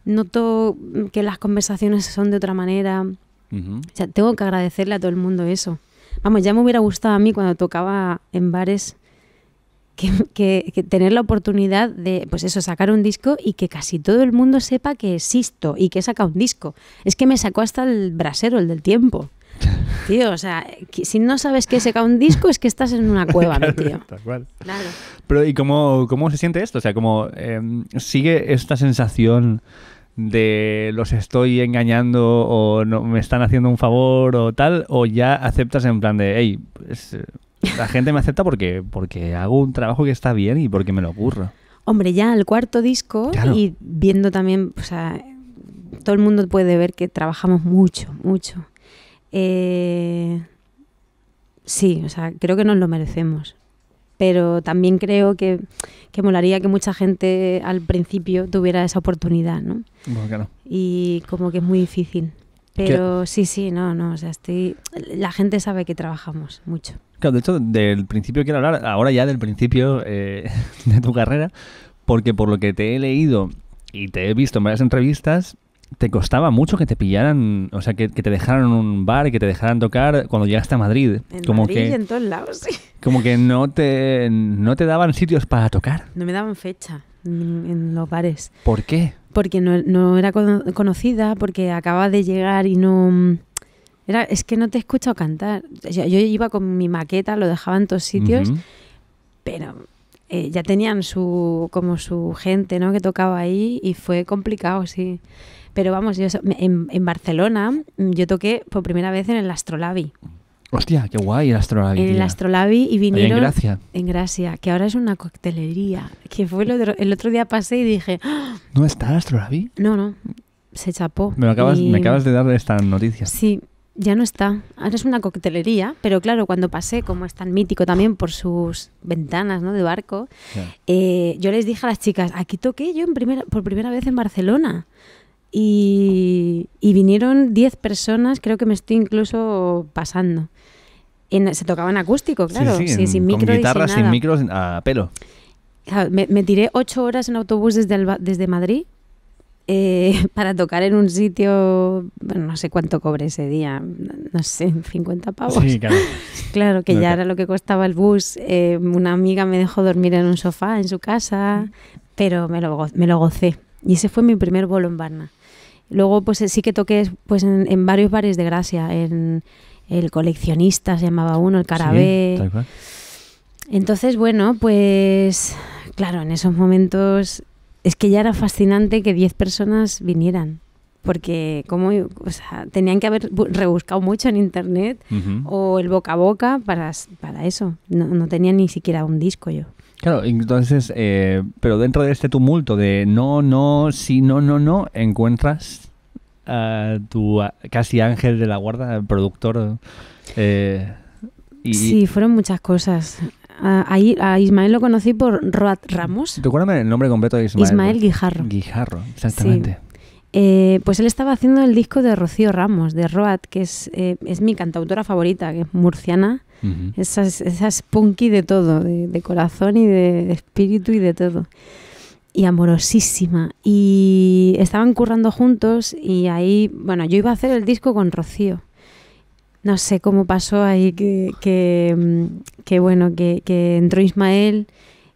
noto que las conversaciones son de otra manera. O sea, tengo que agradecerle a todo el mundo eso. Vamos, ya me hubiera gustado a mí cuando tocaba en bares que, tener la oportunidad de, pues eso, sacar un disco y que casi todo el mundo sepa que existo y que he sacado un disco. Es que me sacó hasta el brasero, el del tiempo. Tío, o sea, si no sabes que he sacado un disco es que estás en una cueva, tío. Claro. Pero ¿y cómo, cómo, se siente esto? O sea, como em, sigue esta sensación de los estoy engañando o me están haciendo un favor o tal, o ya aceptas en plan de, hey, es, pues, la gente me acepta porque, porque hago un trabajo que está bien y porque me lo ocurra Hombre, ya el cuarto disco y viendo también, o sea, todo el mundo puede ver que trabajamos mucho, mucho. Eh, sí, o sea, creo que nos lo merecemos. Pero también creo que, que molaría que mucha gente al principio tuviera esa oportunidad, ¿no? Y como que es muy difícil. Pero sí, sí, no, no, o sea, estoy... La gente sabe que trabajamos mucho. Claro, de hecho, del principio quiero hablar, ahora ya del principio eh, de tu carrera, porque por lo que te he leído y te he visto en varias entrevistas, te costaba mucho que te pillaran, o sea, que, te dejaran un bar, y que te dejaran tocar cuando llegaste a Madrid. En como Madrid que, y en todos lados, sí. Como que no te, no te daban sitios para tocar. No me daban fecha en los bares. ¿Por qué? porque no, era conocida, porque acaba de llegar y no... Mm, era, es que no te he escuchado cantar. Yo, iba con mi maqueta, lo dejaba en todos sitios, pero eh, ya tenían su como su gente que tocaba ahí y fue complicado, sí. Pero vamos, yo, en, en Barcelona mm, yo toqué por primera vez en el Astrolabi. Hostia, qué guay el Astrolabi. el Astrolabi y vinieron. en Gracia. que ahora es una coctelería. Que fue el otro, día pasé y dije. ¡Ah! ¿No está el Astrolabi? No, no. Se chapó. Me, acabas, de dar esta noticia. Sí, ya no está. Ahora es una coctelería, pero claro, cuando pasé, como es tan mítico también por sus ventanas de barco, eh, yo les dije a las chicas, aquí toqué yo en primera, por primera vez en Barcelona y, vinieron 10 personas, creo que me estoy incluso pasando. se tocaban acústico, claro, sin micro. Con guitarra, sin, micro, a pelo. Ah, me, tiré ocho horas en autobús desde, Madrid eh, para tocar en un sitio, no sé cuánto cobré ese día, no sé, 50 pavos. claro. que ya era lo que costaba el bus. Eh, una amiga me dejó dormir en un sofá en su casa, pero me lo, me lo gocé. Y ese fue mi primer bolo en Varna. Luego, pues eh, sí que toqué pues, en, varios bares de Gracia, en el coleccionista se llamaba uno, el carabé. Entonces, bueno, pues claro, en esos momentos es que ya era fascinante que 10 personas vinieran. Porque como, o sea, tenían que haber rebuscado mucho en internet o el boca a boca para, para eso. no tenía ni siquiera un disco yo. Claro, entonces, eh, pero dentro de este tumulto de no, no, sí, no, no, no, encuentras a tu casi ángel de la guarda, productor. Eh, y, sí, fueron muchas cosas. A, a, Ismael lo conocí por Roat Ramos. Recuérdame el nombre completo de Ismael. Ismael Guijarro. Guijarro, exactamente. Eh, pues él estaba haciendo el disco de Rocío Ramos, de Roat, que es, eh, mi cantautora favorita, que es murciana. esa, es, punky de todo, de, corazón y de, espíritu y de todo. Y amorosísima. Y estaban currando juntos y ahí, bueno, yo iba a hacer el disco con Rocío. No sé cómo pasó ahí que, mm, bueno, que entró Ismael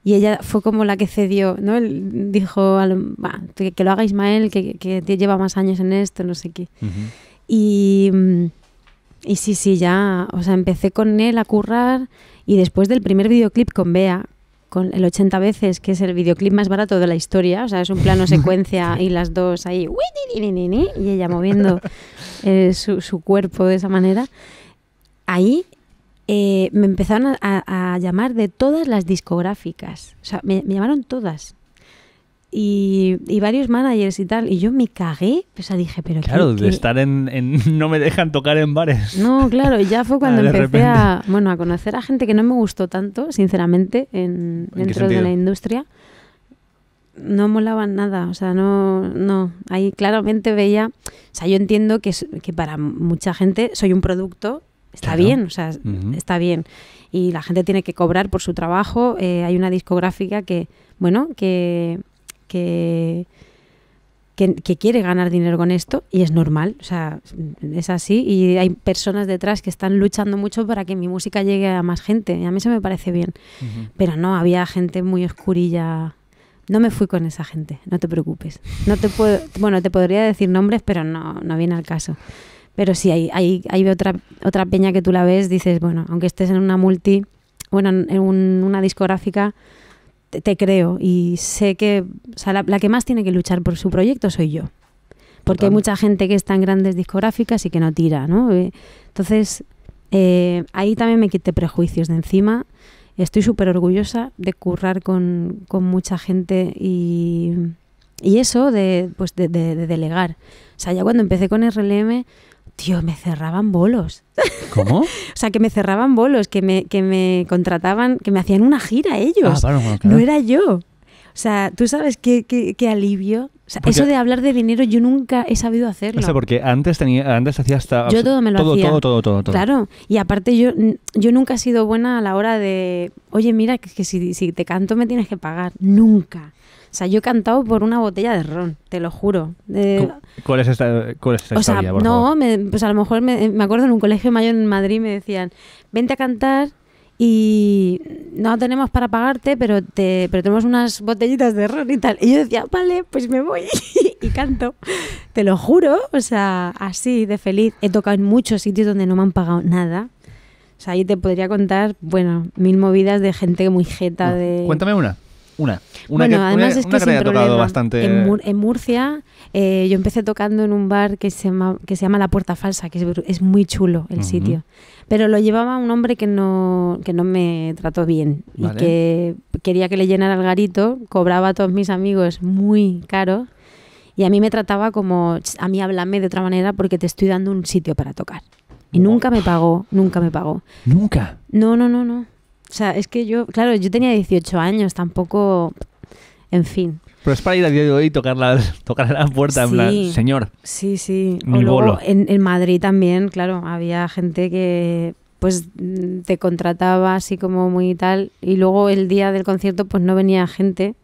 y ella fue como la que cedió, ¿no? dijo, que, lo haga Ismael, que, lleva más años en esto, no sé qué. y, mm, y sí, sí, ya, o sea, empecé con él a currar y después del primer videoclip con Bea, con el 80 veces, que es el videoclip más barato de la historia, o sea, es un plano secuencia y las dos ahí, y ella moviendo eh, su, su cuerpo de esa manera, ahí eh, me empezaron a, llamar de todas las discográficas. O sea, me, llamaron todas. Y, varios managers y tal. Y yo me cagué. O sea, dije, pero. Claro, de estar en, No me dejan tocar en bares. No, claro, ya fue ah, cuando empecé a, bueno, a conocer a gente que no me gustó tanto, sinceramente, en, dentro de la industria. No molaban nada, o sea, no, no. Ahí claramente veía. O sea, yo entiendo que, que para mucha gente soy un producto está bien, o sea, está bien. Y la gente tiene que cobrar por su trabajo. Eh, hay una discográfica que, bueno, que, que, que, quiere ganar dinero con esto y es normal, o sea, es así. Y hay personas detrás que están luchando mucho para que mi música llegue a más gente. Y a mí eso me parece bien. Pero no, había gente muy oscurilla. No me fui con esa gente, no te preocupes. No te puedo, bueno, te podría decir nombres, pero no, no viene al caso. Pero sí, hay, hay, hay otra, otra peña que tú la ves, dices, bueno, aunque estés en una multi, bueno, en una discográfica, te, creo y sé que la, que más tiene que luchar por su proyecto soy yo. Porque hay mucha gente que está en grandes discográficas y que no tira, ¿no? Eh, entonces, eh, ahí también me quité prejuicios de encima. Estoy súper orgullosa de currar con, mucha gente y, y eso de, pues de, delegar. O sea, ya cuando empecé con RLM, tío, me cerraban bolos. ¿Cómo? o sea, que me cerraban bolos, que me, que me contrataban, que me hacían una gira ellos. Ah, claro, No era yo. O sea, tú sabes qué, qué, alivio. O sea, eso de hablar de dinero yo nunca he sabido hacerlo. O sea, porque antes tenía, antes hacía hasta yo todo me lo hacía. Todo, todo, todo, Claro. Y aparte yo, yo nunca he sido buena a la hora de, oye, mira, que, si, si te canto me tienes que pagar. Nunca. O sea, yo he cantado por una botella de ron, te lo juro. ¿Cuál es esta, cuál es esta o sea, No, pues a lo mejor me, me, acuerdo en un colegio mayor en Madrid me decían, vente a cantar y no tenemos para pagarte, pero, te, pero tenemos unas botellitas de ron y tal. Y yo decía, vale, pues me voy y canto. Te lo juro, o sea, así de feliz. He tocado en muchos sitios donde no me han pagado nada. O sea, ahí te podría contar, bueno, mil movidas de gente muy jeta de... Cuéntame una. Una. Una bueno, que, además es que, tocado bastante. En, Murcia eh, yo empecé tocando en un bar que se llama, que se llama La Puerta Falsa, que es, muy chulo el sitio. Pero lo llevaba un hombre que no, que no me trató bien y que quería que le llenara el garito, cobraba a todos mis amigos muy caro. Y a mí me trataba como, a mí háblame de otra manera porque te estoy dando un sitio para tocar. Y nunca me pagó, nunca me pagó. ¿Nunca? No, no, no, no. O sea, es que yo, claro, yo tenía 18 años, tampoco. En fin. Pero es para ir a día de hoy y tocar la, tocar la puerta, en plan, señor. Sí, sí. o luego, En, Madrid también, claro, había gente que pues te contrataba así como muy tal y luego el día del concierto pues no venía gente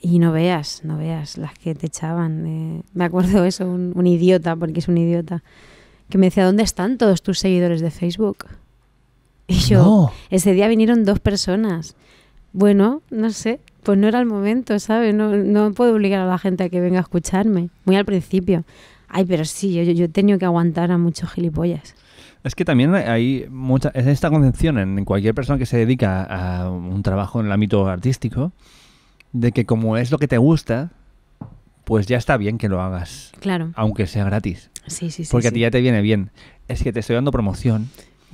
y no veas, no veas las que te echaban. Eh. me acuerdo eso, un, un, idiota, porque es un idiota, que me decía, ¿dónde están todos tus seguidores de Facebook? Y yo, ese día vinieron dos personas. Bueno, no sé, pues no era el momento, ¿sabes? No, no puedo obligar a la gente a que venga a escucharme, muy al principio. Ay, pero sí, yo, yo he tenido que aguantar a muchos gilipollas. Es que también hay mucha. Es esta concepción en cualquier persona que se dedica a un trabajo en el ámbito artístico, de que como es lo que te gusta, pues ya está bien que lo hagas. Claro. Aunque sea gratis. Sí, sí, sí. Porque a ti ya te viene bien. Es que te estoy dando promoción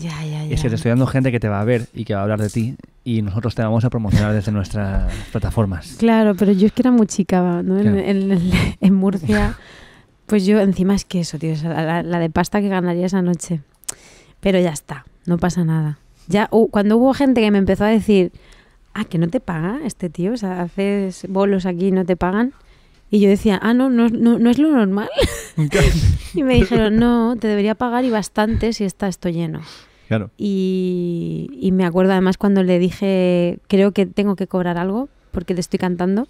es que te estoy dando gente que te va a ver y que va a hablar de ti y nosotros te vamos a promocionar desde nuestras plataformas. Claro, pero yo es que era muy chica, ¿no? En, Murcia, pues yo encima es que eso, tío, la, de pasta que ganaría esa noche. Pero ya está, no pasa nada. Ya, uh, cuando hubo gente que me empezó a decir, ah, que no te paga este tío, o sea, haces bolos aquí y no te pagan. Y yo decía, ah, no, no, no, no es lo normal. y me dijeron, no, te debería pagar y bastante si está esto lleno. Y, me acuerdo además cuando le dije, creo que tengo que cobrar algo porque te estoy cantando.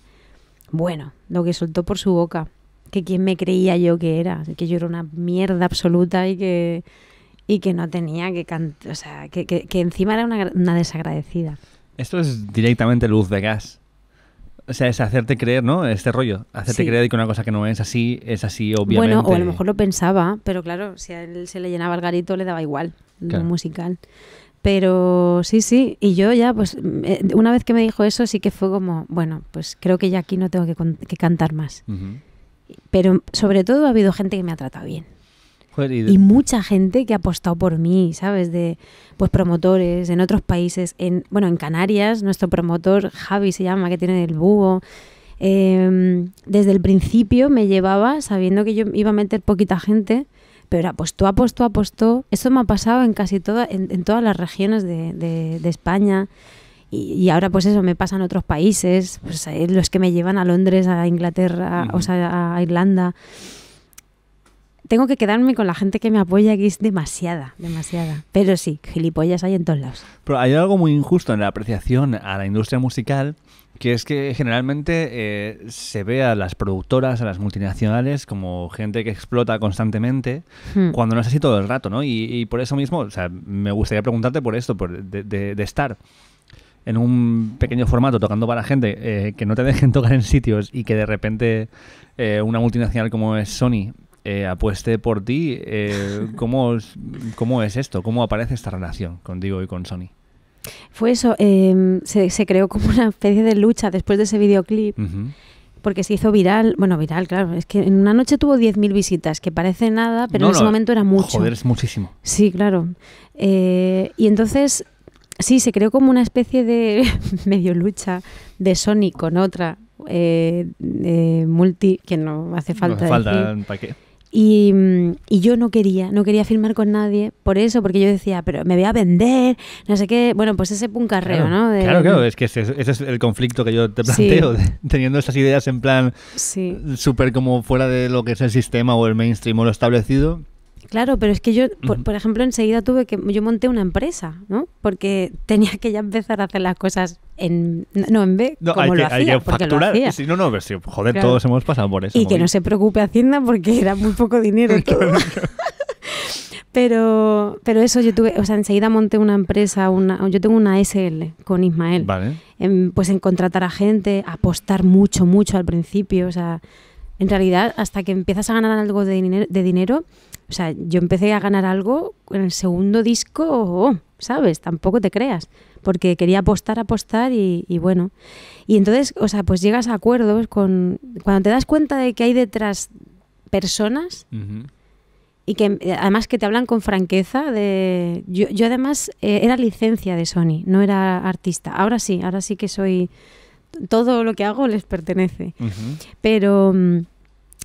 Bueno, lo que soltó por su boca, que quién me creía yo que era, que yo era una mierda absoluta y que, y que no tenía que cantar, o sea, que, encima era una desagradecida. Esto es directamente luz de gas. O sea, es hacerte creer, ¿no? Este rollo. Hacerte creer que una cosa que no es así, es así, obviamente. Bueno, o a lo mejor lo pensaba, pero claro, si a él se le llenaba el garito, le daba igual musical. Pero sí, sí, y yo ya, pues eh, una vez que me dijo eso, sí que fue como, bueno, pues creo que ya aquí no tengo que, cantar más. Pero sobre todo ha habido gente que me ha tratado bien y, mucha gente que ha apostado por mí, ¿sabes? De pues promotores en otros países, en bueno, en Canarias, nuestro promotor Javi se llama, que tiene el búho. Em, desde el principio me llevaba sabiendo que yo iba a meter poquita gente, pero apostó, pues, apostó, apostó. Eso me ha pasado en casi toda, en, todas las regiones de, de, España. Y, y, ahora pues eso me pasa en otros países, pues, eh, los que me llevan a Londres, a Inglaterra, o sea, a Irlanda tengo que quedarme con la gente que me apoya, que es demasiada, demasiada. Pero sí, gilipollas hay en todos lados. Pero hay algo muy injusto en la apreciación a la industria musical, que es que generalmente eh, se ve a las productoras, a las multinacionales, como gente que explota constantemente, hmm. cuando no es así todo el rato, ¿no? Y, por eso mismo, o sea, me gustaría preguntarte por esto, de, estar en un pequeño formato tocando para gente eh, que no te dejen tocar en sitios y que de repente eh, una multinacional como es Sony eh, apueste por ti, eh, ¿cómo, es esto? ¿Cómo aparece esta relación contigo y con Sony? Fue eso, em, se, creó como una especie de lucha después de ese videoclip, porque se hizo viral, bueno, viral, claro, es que en una noche tuvo 10.000 visitas, que parece nada, pero en ese momento era mucho. Joder, es muchísimo. Sí, claro. Eh, y entonces, sí, se creó como una especie de medio lucha de Sony con otra multi, que no hace falta. No falta, ¿para qué? Mm, y, yo no quería, no quería firmar con nadie por eso, porque yo decía, pero me voy a vender, no sé qué. Bueno, pues ese puncarreo, ¿no? claro, claro, es que ese, es el conflicto que yo te planteo, teniendo esas ideas en plan súper como fuera de lo que es el sistema o el mainstream o lo establecido Claro, pero es que yo, por, ejemplo, enseguida tuve que, yo monté una empresa, ¿no? Porque tenía que ya empezar a hacer las cosas en, no en B, como lo hacía, Lo Sí, no, no, ver si joder, todos hemos pasado por eso. Y que no se preocupe Hacienda porque era muy poco dinero pero, pero eso yo tuve, o sea, enseguida monté una empresa, una, yo tengo una SL con Ismael. Vale. Em, pues en contratar a gente, apostar mucho, mucho al principio, o sea en realidad hasta que empiezas a ganar algo de, de dinero, o sea, yo empecé a ganar algo en el segundo disco, oh, ¿sabes? Tampoco te creas, porque quería apostar, apostar y, bueno. Y entonces, o sea, pues llegas a acuerdos con... Cuando te das cuenta de que hay detrás personas y que además que te hablan con franqueza de... Yo, además eh, era licencia de Sony, no era artista. Ahora sí, ahora sí que soy todo lo que hago les pertenece. Pero mm,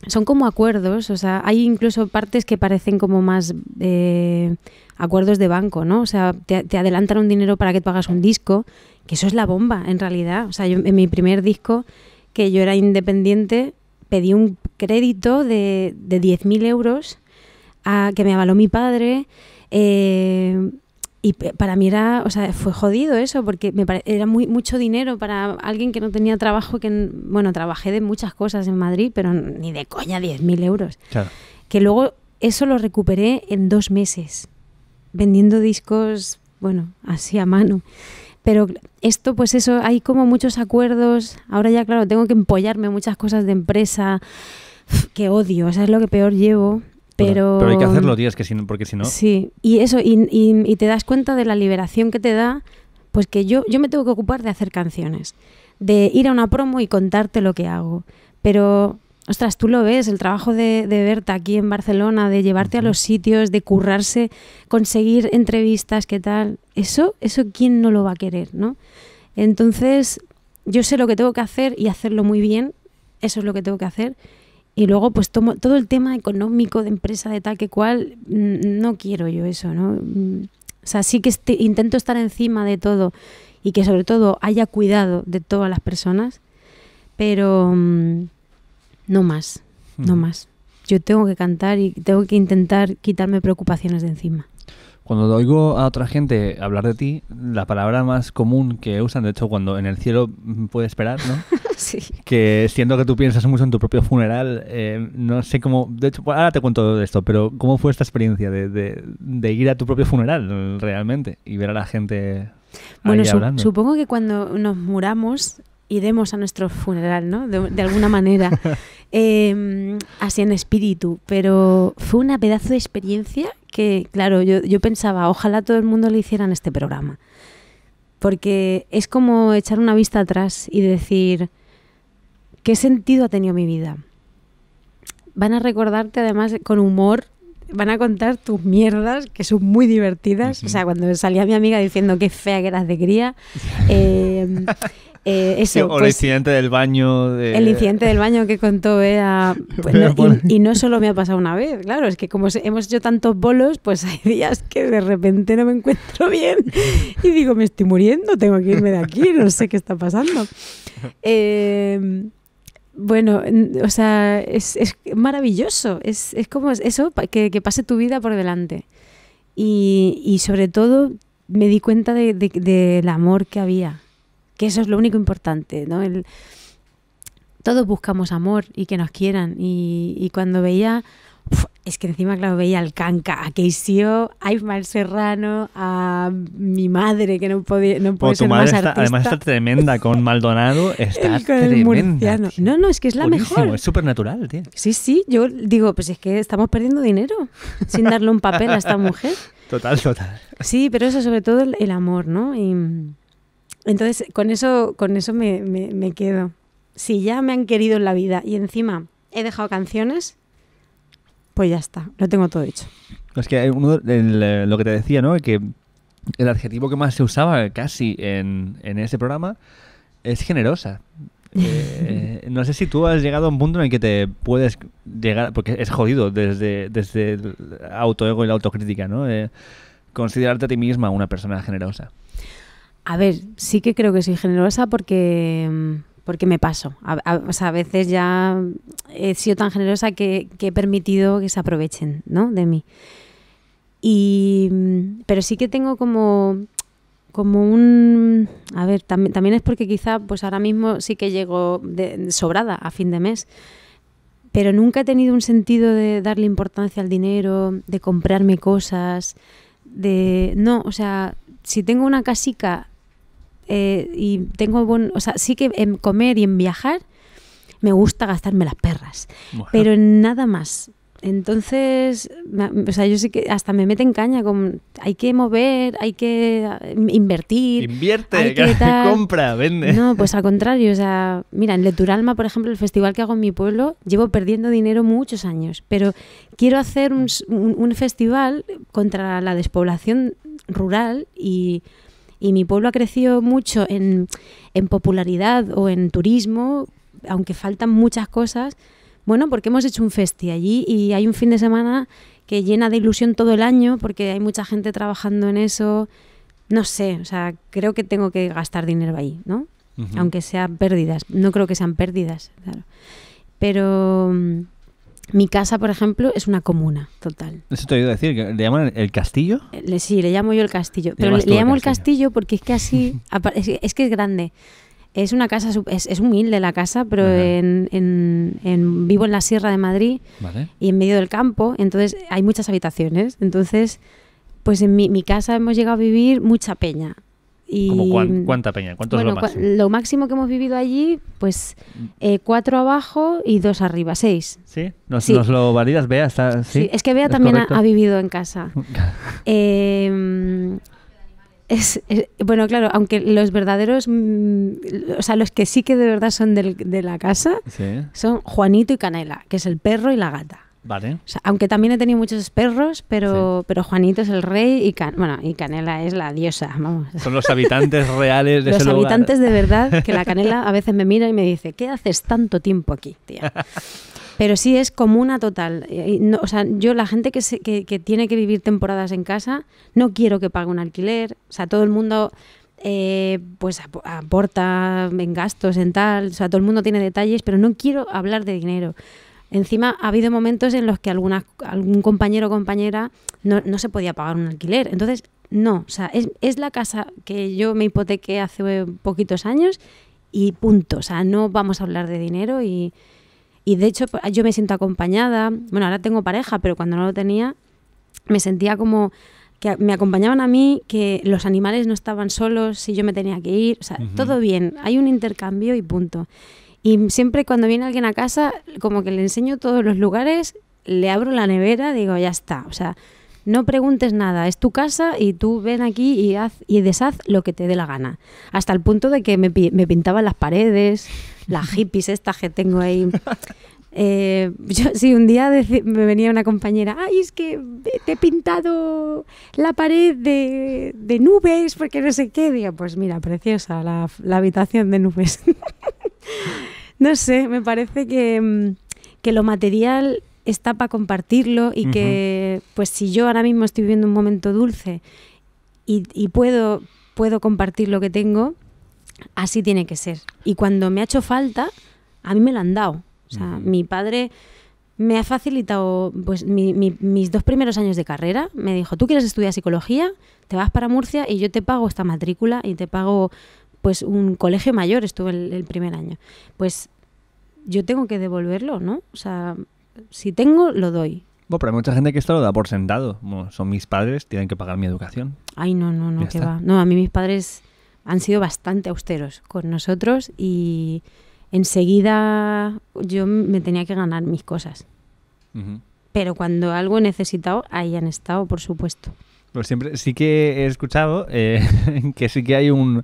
son como acuerdos, o sea, hay incluso partes que parecen como más eh, acuerdos de banco, ¿no? O sea, te, adelantan un dinero para que tú hagas un disco, que eso es la bomba, en realidad. O sea, en mi primer disco, que yo era independiente, pedí un crédito de, de 10.000 euros a, que me avaló mi padre. Eh, y para mí era, o sea, fue jodido eso, porque me era muy, mucho dinero para alguien que no tenía trabajo, que, bueno, trabajé de muchas cosas en Madrid, pero ni de coña 10.000 euros. Que luego eso lo recuperé en dos meses, vendiendo discos, bueno, así a mano. Pero esto, pues eso, hay como muchos acuerdos. Ahora ya, claro, tengo que empollarme muchas cosas de empresa que odio, o sea, es lo que peor llevo. Pero, hay que hacerlo, días que si porque si no. Sí, y eso, y, te das cuenta de la liberación que te da, pues que yo, yo me tengo que ocupar de hacer canciones, de ir a una promo y contarte lo que hago. Pero Ostras, tú lo ves, el trabajo de, de Berta aquí en Barcelona, de llevarte a los sitios, de currarse, conseguir entrevistas, qué tal. Eso, eso quién no lo va a querer, ¿no? Entonces, yo sé lo que tengo que hacer y hacerlo muy bien. Eso es lo que tengo que hacer y luego pues tomo, todo el tema económico de empresa de tal que cual, mm, no quiero yo eso, ¿no? Mm, o sea, sí que este, intento estar encima de todo y que sobre todo haya cuidado de todas las personas, pero mm, no más, no más. Yo tengo que cantar y tengo que intentar quitarme preocupaciones de encima. Cuando oigo a otra gente hablar de ti, la palabra más común que usan, de hecho, cuando en el cielo puede esperar, ¿no? sí. Que siento que tú piensas mucho en tu propio funeral, eh, no sé cómo. De hecho, ahora te cuento de esto, pero ¿cómo fue esta experiencia de, ir a tu propio funeral realmente y ver a la gente bueno, supongo que cuando nos muramos demos a nuestro funeral, ¿no? De, alguna manera, em, así en espíritu. Pero fue una pedazo de experiencia que, claro, yo, pensaba, ojalá todo el mundo le hicieran este programa. Porque es como echar una vista atrás y decir, ¿qué sentido ha tenido mi vida? Van a recordarte además con humor van a contar tus mierdas, que son muy divertidas. O sea, cuando salía mi amiga diciendo qué fea que eras de cría, em, eh, o el pues, incidente del baño. El incidente del baño que contó Bea. Pues, y, no solo me ha pasado una vez, claro, es que como hemos hecho tantos bolos, pues hay días que de repente no me encuentro bien y digo, me estoy muriendo, tengo que irme de aquí, no sé qué está pasando. Eh, bueno, o sea, es, es maravilloso, es, es, como eso, que, que, pase tu vida por delante. Y, y sobre todo me di cuenta de, del amor que había que eso es lo único importante, ¿no? todos buscamos amor y que nos quieran. Y, cuando veía, es que encima, claro, veía al Canca, a Keisio, a Ismael Serrano, a mi madre, que no podía no oh, puede más Además está tremenda con Maldonado, está tremenda. no, no, es que es la mejor. Es súper natural, tío. Sí, sí, yo digo, pues es que estamos perdiendo dinero sin darle un papel a esta mujer. Total, total. Sí, pero eso sobre todo el amor, ¿no? Y... Entonces, con eso, con eso me, quedo. Si ya me han querido en la vida y encima he dejado canciones, pues ya está, lo tengo todo hecho. Es que lo que te decía, ¿no? Que el adjetivo que más se usaba casi en, ese programa es generosa. Eh, no sé si tú has llegado a un punto en el que te puedes llegar, porque es jodido desde, desde el autoego y la autocrítica, ¿no? Eh, considerarte a ti misma una persona generosa. A ver, sí que creo que soy generosa porque, mm, porque me paso. A, veces ya he sido tan generosa que, he permitido que se aprovechen ¿no? de mí. Y, mm, pero sí que tengo como, como un... A ver, también es porque quizá pues ahora mismo sí que llego sobrada a fin de mes, pero nunca he tenido un sentido de darle importancia al dinero, de comprarme cosas, de... No, o sea, si tengo una casica eh, y tengo buen, o sea, sí que en comer y en viajar me gusta gastarme las perras, pero en nada más. Entonces, o sea, yo sí que hasta me en caña con hay que mover, hay que eh, invertir. Invierte, compra, vende. No, pues al contrario, o sea, mira, en Leturalma, por ejemplo, el festival que hago en mi pueblo, llevo perdiendo dinero muchos años, pero quiero hacer un, un festival contra la despoblación rural y y mi pueblo ha crecido mucho en, en popularidad o en turismo, aunque faltan muchas cosas, bueno, porque hemos hecho un festi allí y hay un fin de semana que llena de ilusión todo el año porque hay mucha gente trabajando en eso. No sé, o sea, creo que tengo que gastar dinero ahí, ¿no? Aunque sean pérdidas, no creo que sean pérdidas, claro. Pero mm, mi casa, por ejemplo, es una comuna total. Eso te he decir, ¿le llaman el castillo? Eh, sí, le llamo yo el castillo. Pero le, llamo el castillo? porque es que así, es, que es grande. Es una casa, es, humilde la casa, pero en, vivo en la Sierra de Madrid y en medio del campo, entonces hay muchas habitaciones. Entonces, pues en mi casa hemos llegado a vivir mucha peña. ¿Cuánta peña? lo máximo? Lo máximo que hemos vivido allí, pues mm. eh, cuatro abajo y dos arriba, seis. ¿Sí? ¿Nos, lo validas, Bea? Está, ¿sí? es que Bea también ha, vivido en casa. Em, es, bueno, claro, aunque los verdaderos, mm, o sea, los que sí que de verdad son del, de la casa, son Juanito y Canela, que es el perro y la gata aunque también he tenido muchos perros, pero, pero Juanito es el rey y, Canela es la diosa, vamos. Son los habitantes reales de los ese lugar. habitantes de verdad, que la Canela a veces me mira y me dice, ¿qué haces tanto tiempo aquí, Pero sí es comuna total. yo la gente que, tiene que vivir temporadas en casa, no quiero que pague un alquiler. O sea, todo el mundo eh, pues aporta en gastos, en tal. O sea, todo el mundo tiene detalles, pero no quiero hablar de dinero. Encima ha habido momentos en los que algún compañero o compañera no, se podía pagar un alquiler. Entonces, no, es, la casa que yo me hipotequé hace poquitos años y punto. O no vamos a hablar de dinero y, de hecho pues, yo me siento acompañada. Bueno, ahora tengo pareja, pero cuando no lo tenía me sentía como que me acompañaban a mí, que los animales no estaban solos si yo me tenía que ir. O sea, todo bien, hay un intercambio y punto. Y siempre cuando viene alguien a casa, como que le enseño todos los lugares, le abro la nevera, digo, ya está. O sea, no preguntes nada, es tu casa y tú ven aquí y, haz, y deshaz lo que te dé la gana. Hasta el punto de que me, me pintaban las paredes, las hippies estas que tengo ahí. Eh, yo, si un día me venía una compañera, ay, es que te he pintado la pared de, nubes porque no sé qué, digo, pues mira, preciosa la, habitación de nubes. no sé, me parece que, mm, lo material está para compartirlo y que, pues si yo ahora mismo estoy viviendo un momento dulce y, y puedo, puedo compartir lo que tengo, así tiene que ser. Y cuando me ha hecho falta, a mí me lo han dado. O sea, mi padre me ha facilitado pues mis dos primeros años de carrera. Me dijo, tú quieres estudiar psicología, te vas para Murcia y yo te pago esta matrícula y te pago pues un colegio mayor, estuve el, primer año. Pues yo tengo que devolverlo, ¿no? O sea, si tengo, lo doy. Bueno, pero hay mucha gente que esto lo da por sentado. son mis padres, tienen que pagar mi educación. Ay, no, no, no, que va. No, a mí mis padres han sido bastante austeros con nosotros y enseguida yo me tenía que ganar mis cosas. Pero cuando algo he necesitado, ahí han estado, por supuesto. Pues siempre, sí que he escuchado eh, que sí que hay un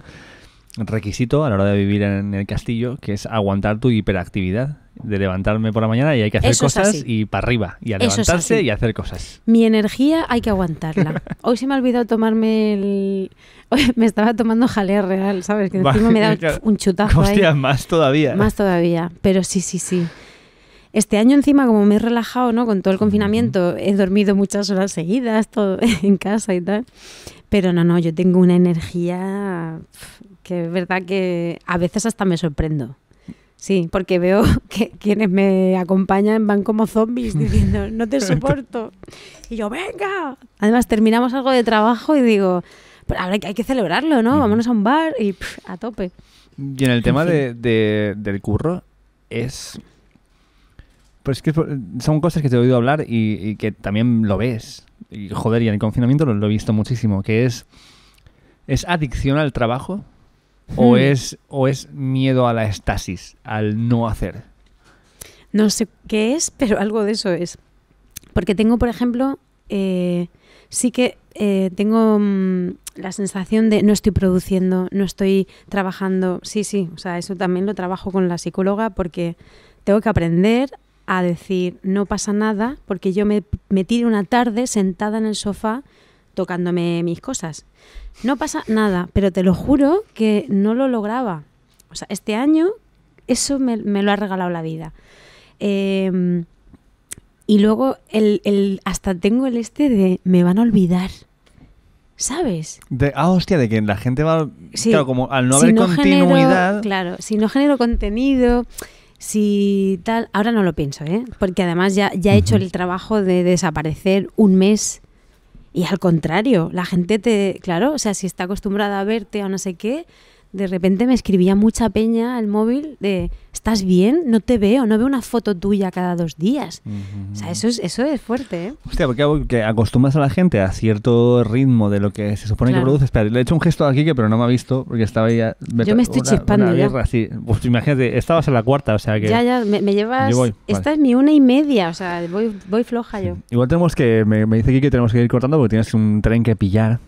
requisito a la hora de vivir en el castillo, que es aguantar tu hiperactividad de levantarme por la mañana y hay que hacer cosas y para arriba, y a levantarse y hacer cosas. Mi energía hay que aguantarla. Hoy se me ha olvidado tomarme el... Hoy me estaba tomando jalea real, ¿sabes? Que encima me da un chutazo Hostia, más todavía. Más todavía, pero sí, sí, sí. Este año encima, como me he relajado, ¿no? Con todo el confinamiento, he dormido muchas horas seguidas, todo en casa y tal. Pero no, no, yo tengo una energía que es verdad que a veces hasta me sorprendo. Sí, porque veo que quienes me acompañan van como zombies diciendo, no te soporto. Y yo, venga. Además, terminamos algo de trabajo y digo, pero ahora hay que celebrarlo, ¿no? Vámonos a un bar y a tope. Y en el tema de, del curro, es pues que son cosas que te he oído hablar y, que también lo ves. Y joder, y en el confinamiento lo, lo, he visto muchísimo, que es, es adicción al trabajo o, hmm. es, o es miedo a la estasis, al no hacer? No sé qué es, pero algo de eso es. Porque tengo, por ejemplo, eh, sí que eh, tengo mm, la sensación de no estoy produciendo, no estoy trabajando. Sí, sí, o sea, eso también lo trabajo con la psicóloga porque tengo que aprender a decir no pasa nada porque yo me, me tiro una tarde sentada en el sofá tocándome mis cosas. No pasa nada, pero te lo juro que no lo lograba. O sea, este año eso me, lo ha regalado la vida. Em, y luego el, hasta tengo el este de me van a olvidar. ¿Sabes? De, ah, hostia, de que la gente va. Claro, como al no haber continuidad. claro, si no genero contenido, si tal. Ahora no lo pienso, ¿eh? Porque además ya, ya he hecho el trabajo de desaparecer un mes y al contrario, la gente te, claro, o sea, si está acostumbrada a verte o no sé qué, de repente me escribía mucha peña al móvil de ¿estás bien? No te veo, no veo una foto tuya cada dos días. O sea, eso es, eso es fuerte, ¿eh? Hostia, porque acostumbras a la gente a cierto ritmo de lo que se supone que produce. Espera, le he hecho un gesto aquí que pero no me ha visto porque estaba ya... Yo me estoy chispando ya. Pues imagínate, estabas en la cuarta, o sea que... Ya, ya, me, llevas... Esta es mi una y media, o sea, voy, voy floja yo. Igual tenemos que... Me, me dice aquí que tenemos que ir cortando porque tienes un tren que pillar.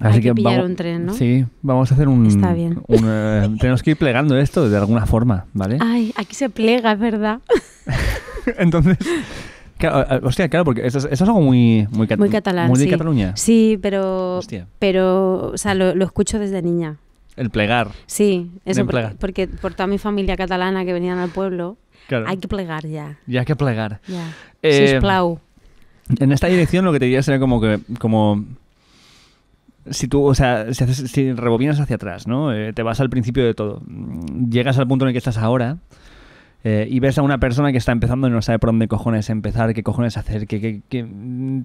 Así Hay que, pillar un tren, ¿no? Sí, vamos a hacer un... Está bien. Eh, tenemos que ir plegando esto de alguna forma, ¿vale? Ay, aquí se plega, es verdad. Entonces... Eh, eh, hostia, claro, porque eso es, algo muy, muy, muy catalán. Muy de Cataluña. Sí, pero. Hostia. Pero, o sea, lo, escucho desde niña. El plegar. Sí, eso. Porque por toda mi familia catalana que venían al pueblo, hay que plegar ya. Ya hay que plegar. Ya. plau. En esta dirección lo que te diría sería como que. Como si tú, o sea, rebobinas hacia atrás, ¿no? Eh, te vas al principio de todo. Llegas al punto en el que estás ahora eh, y ves a una persona que está empezando y no sabe por dónde cojones empezar, qué cojones hacer, que,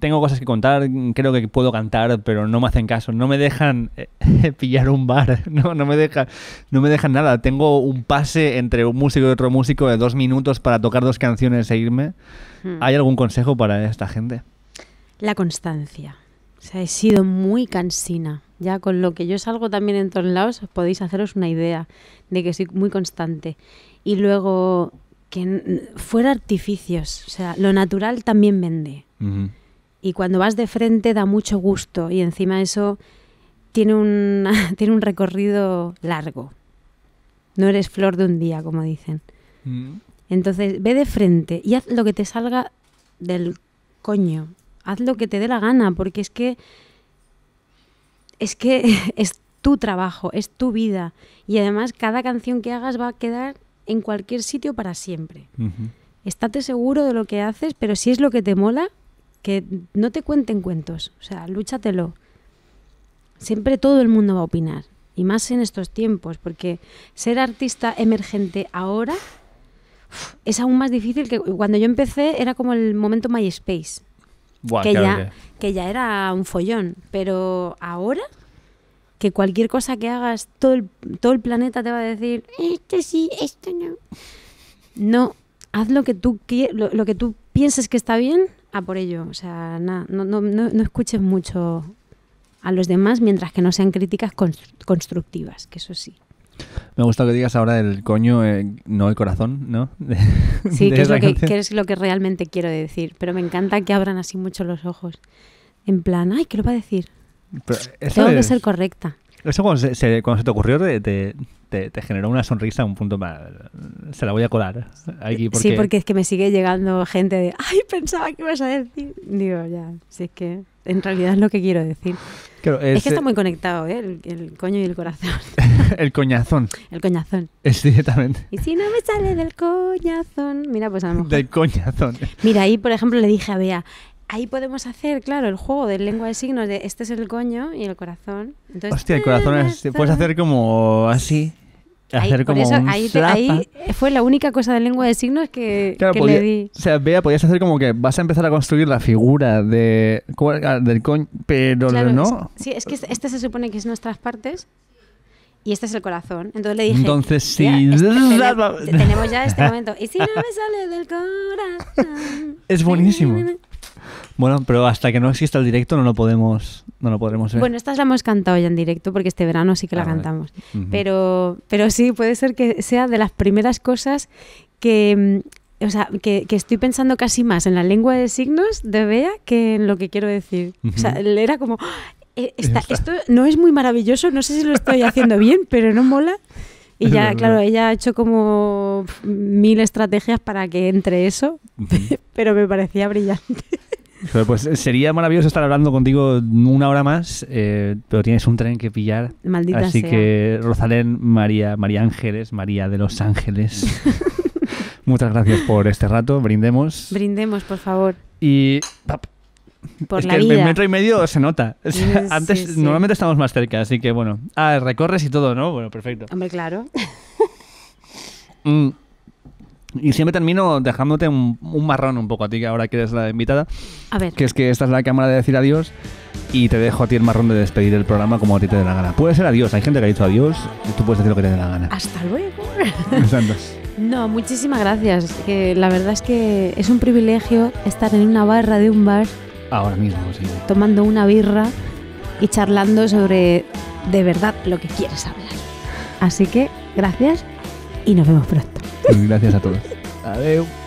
tengo cosas que contar, creo que puedo cantar, pero no me hacen caso, no me dejan eh, pillar un bar, no, me dejan, no me dejan nada. Tengo un pase entre un músico y otro músico de dos minutos para tocar dos canciones e irme. Hmm. ¿Hay algún consejo para esta gente? La constancia. O sea, he sido muy cansina. Ya con lo que yo salgo también en todos lados, podéis haceros una idea de que soy muy constante. Y luego, que fuera artificios. O sea, lo natural también vende. Y cuando vas de frente da mucho gusto. Y encima eso tiene, un tiene un recorrido largo. No eres flor de un día, como dicen. Mm. Entonces, ve de frente y haz lo que te salga del coño haz lo que te dé la gana, porque es que es que es tu trabajo, es tu vida y además cada canción que hagas va a quedar en cualquier sitio para siempre. Estate seguro de lo que haces, pero si es lo que te mola, que no te cuenten cuentos, o sea, lúchatelo. Siempre todo el mundo va a opinar, y más en estos tiempos, porque ser artista emergente ahora es aún más difícil que cuando yo empecé era como el momento MySpace que, ya, que... ya era un follón. Pero ahora que cualquier cosa que hagas, todo el, todo el planeta te va a decir, esto sí, esto no. No, haz lo que tú, lo, que tú pienses que está bien, a por ello. O sea, no, no, no, no, escuches mucho a los demás mientras que no sean críticas constructivas, que eso sí. Me gusta que digas ahora del coño, eh, no el corazón, ¿no? sí, que, es lo que, realmente quiero decir. Pero me encanta que abran así mucho los ojos. En plan, ay, ¿qué lo va a decir? Tengo que ser correcta. Eso cuando se, te ocurrió te, generó una sonrisa, un punto más. Se la voy a colar. Sí, porque es que me sigue llegando gente de, ay, pensaba que ibas a decir. Digo, ya, si es que en realidad es lo que quiero decir es, que está muy conectado, ¿eh? el, coño y el corazón. el coñazón. El coñazón. Es Y si no me sale del coñazón. Mira, pues a lo Del coñazón. Mira, ahí por ejemplo le dije a Bea, ahí podemos hacer, claro, el juego de lengua de signos de este es el coño y el corazón. Hostia, el corazón es, puedes ah, hacer como así. Hacer ahí, como ahí, fue la única cosa de lengua de signos que, le di. O sea, Bea, podías hacer como que vas a empezar a construir la figura de, ah, del coño, pero no. sí, es que este se supone que es nuestras partes y este es el corazón. Entonces le dije. Entonces si este, este, este, tenemos ya este momento. Y si no me sale del corazón. Es buenísimo. Bueno, pero hasta que no exista el directo no lo podemos, no lo podremos ver. Bueno, estas la hemos cantado ya en directo porque este verano sí que la ah, cantamos. Pero, pero sí, puede ser que sea de las primeras cosas que mm, o sea, que, que, estoy pensando casi más en la lengua de signos de Bea que en lo que quiero decir. O sea, era como, ah, eh, esto no es muy maravilloso, no sé si lo estoy haciendo bien, pero no mola. Y ya, claro, ella ha hecho como mil estrategias para que entre eso, pero me parecía brillante. Pues sería maravilloso estar hablando contigo una hora más, eh, pero tienes un tren que pillar. Maldita así que, Rosalén, María, María Ángeles, María de los Ángeles. Muchas gracias por este rato. Brindemos. Brindemos, por favor. Y. por la el metro y medio se nota. antes, normalmente estamos más cerca, así que bueno. Ah, recorres y todo, ¿no? Bueno, perfecto. Hombre, claro. Mm. Y siempre termino dejándote un, marrón un poco a ti, que ahora que eres la invitada. A ver. Que es que esta es la cámara de decir adiós y te dejo a ti el marrón de despedir el programa como a ti te dé la gana. Puede ser adiós, hay gente que ha dicho adiós, y tú puedes decir lo que te dé la gana. Hasta luego. no, muchísimas gracias. la verdad es que es un privilegio estar en una barra de un bar. Ahora mismo, sí. Tomando una birra y charlando sobre de verdad lo que quieres hablar. Así que gracias y nos vemos pronto. Gracias a todos. Adiós.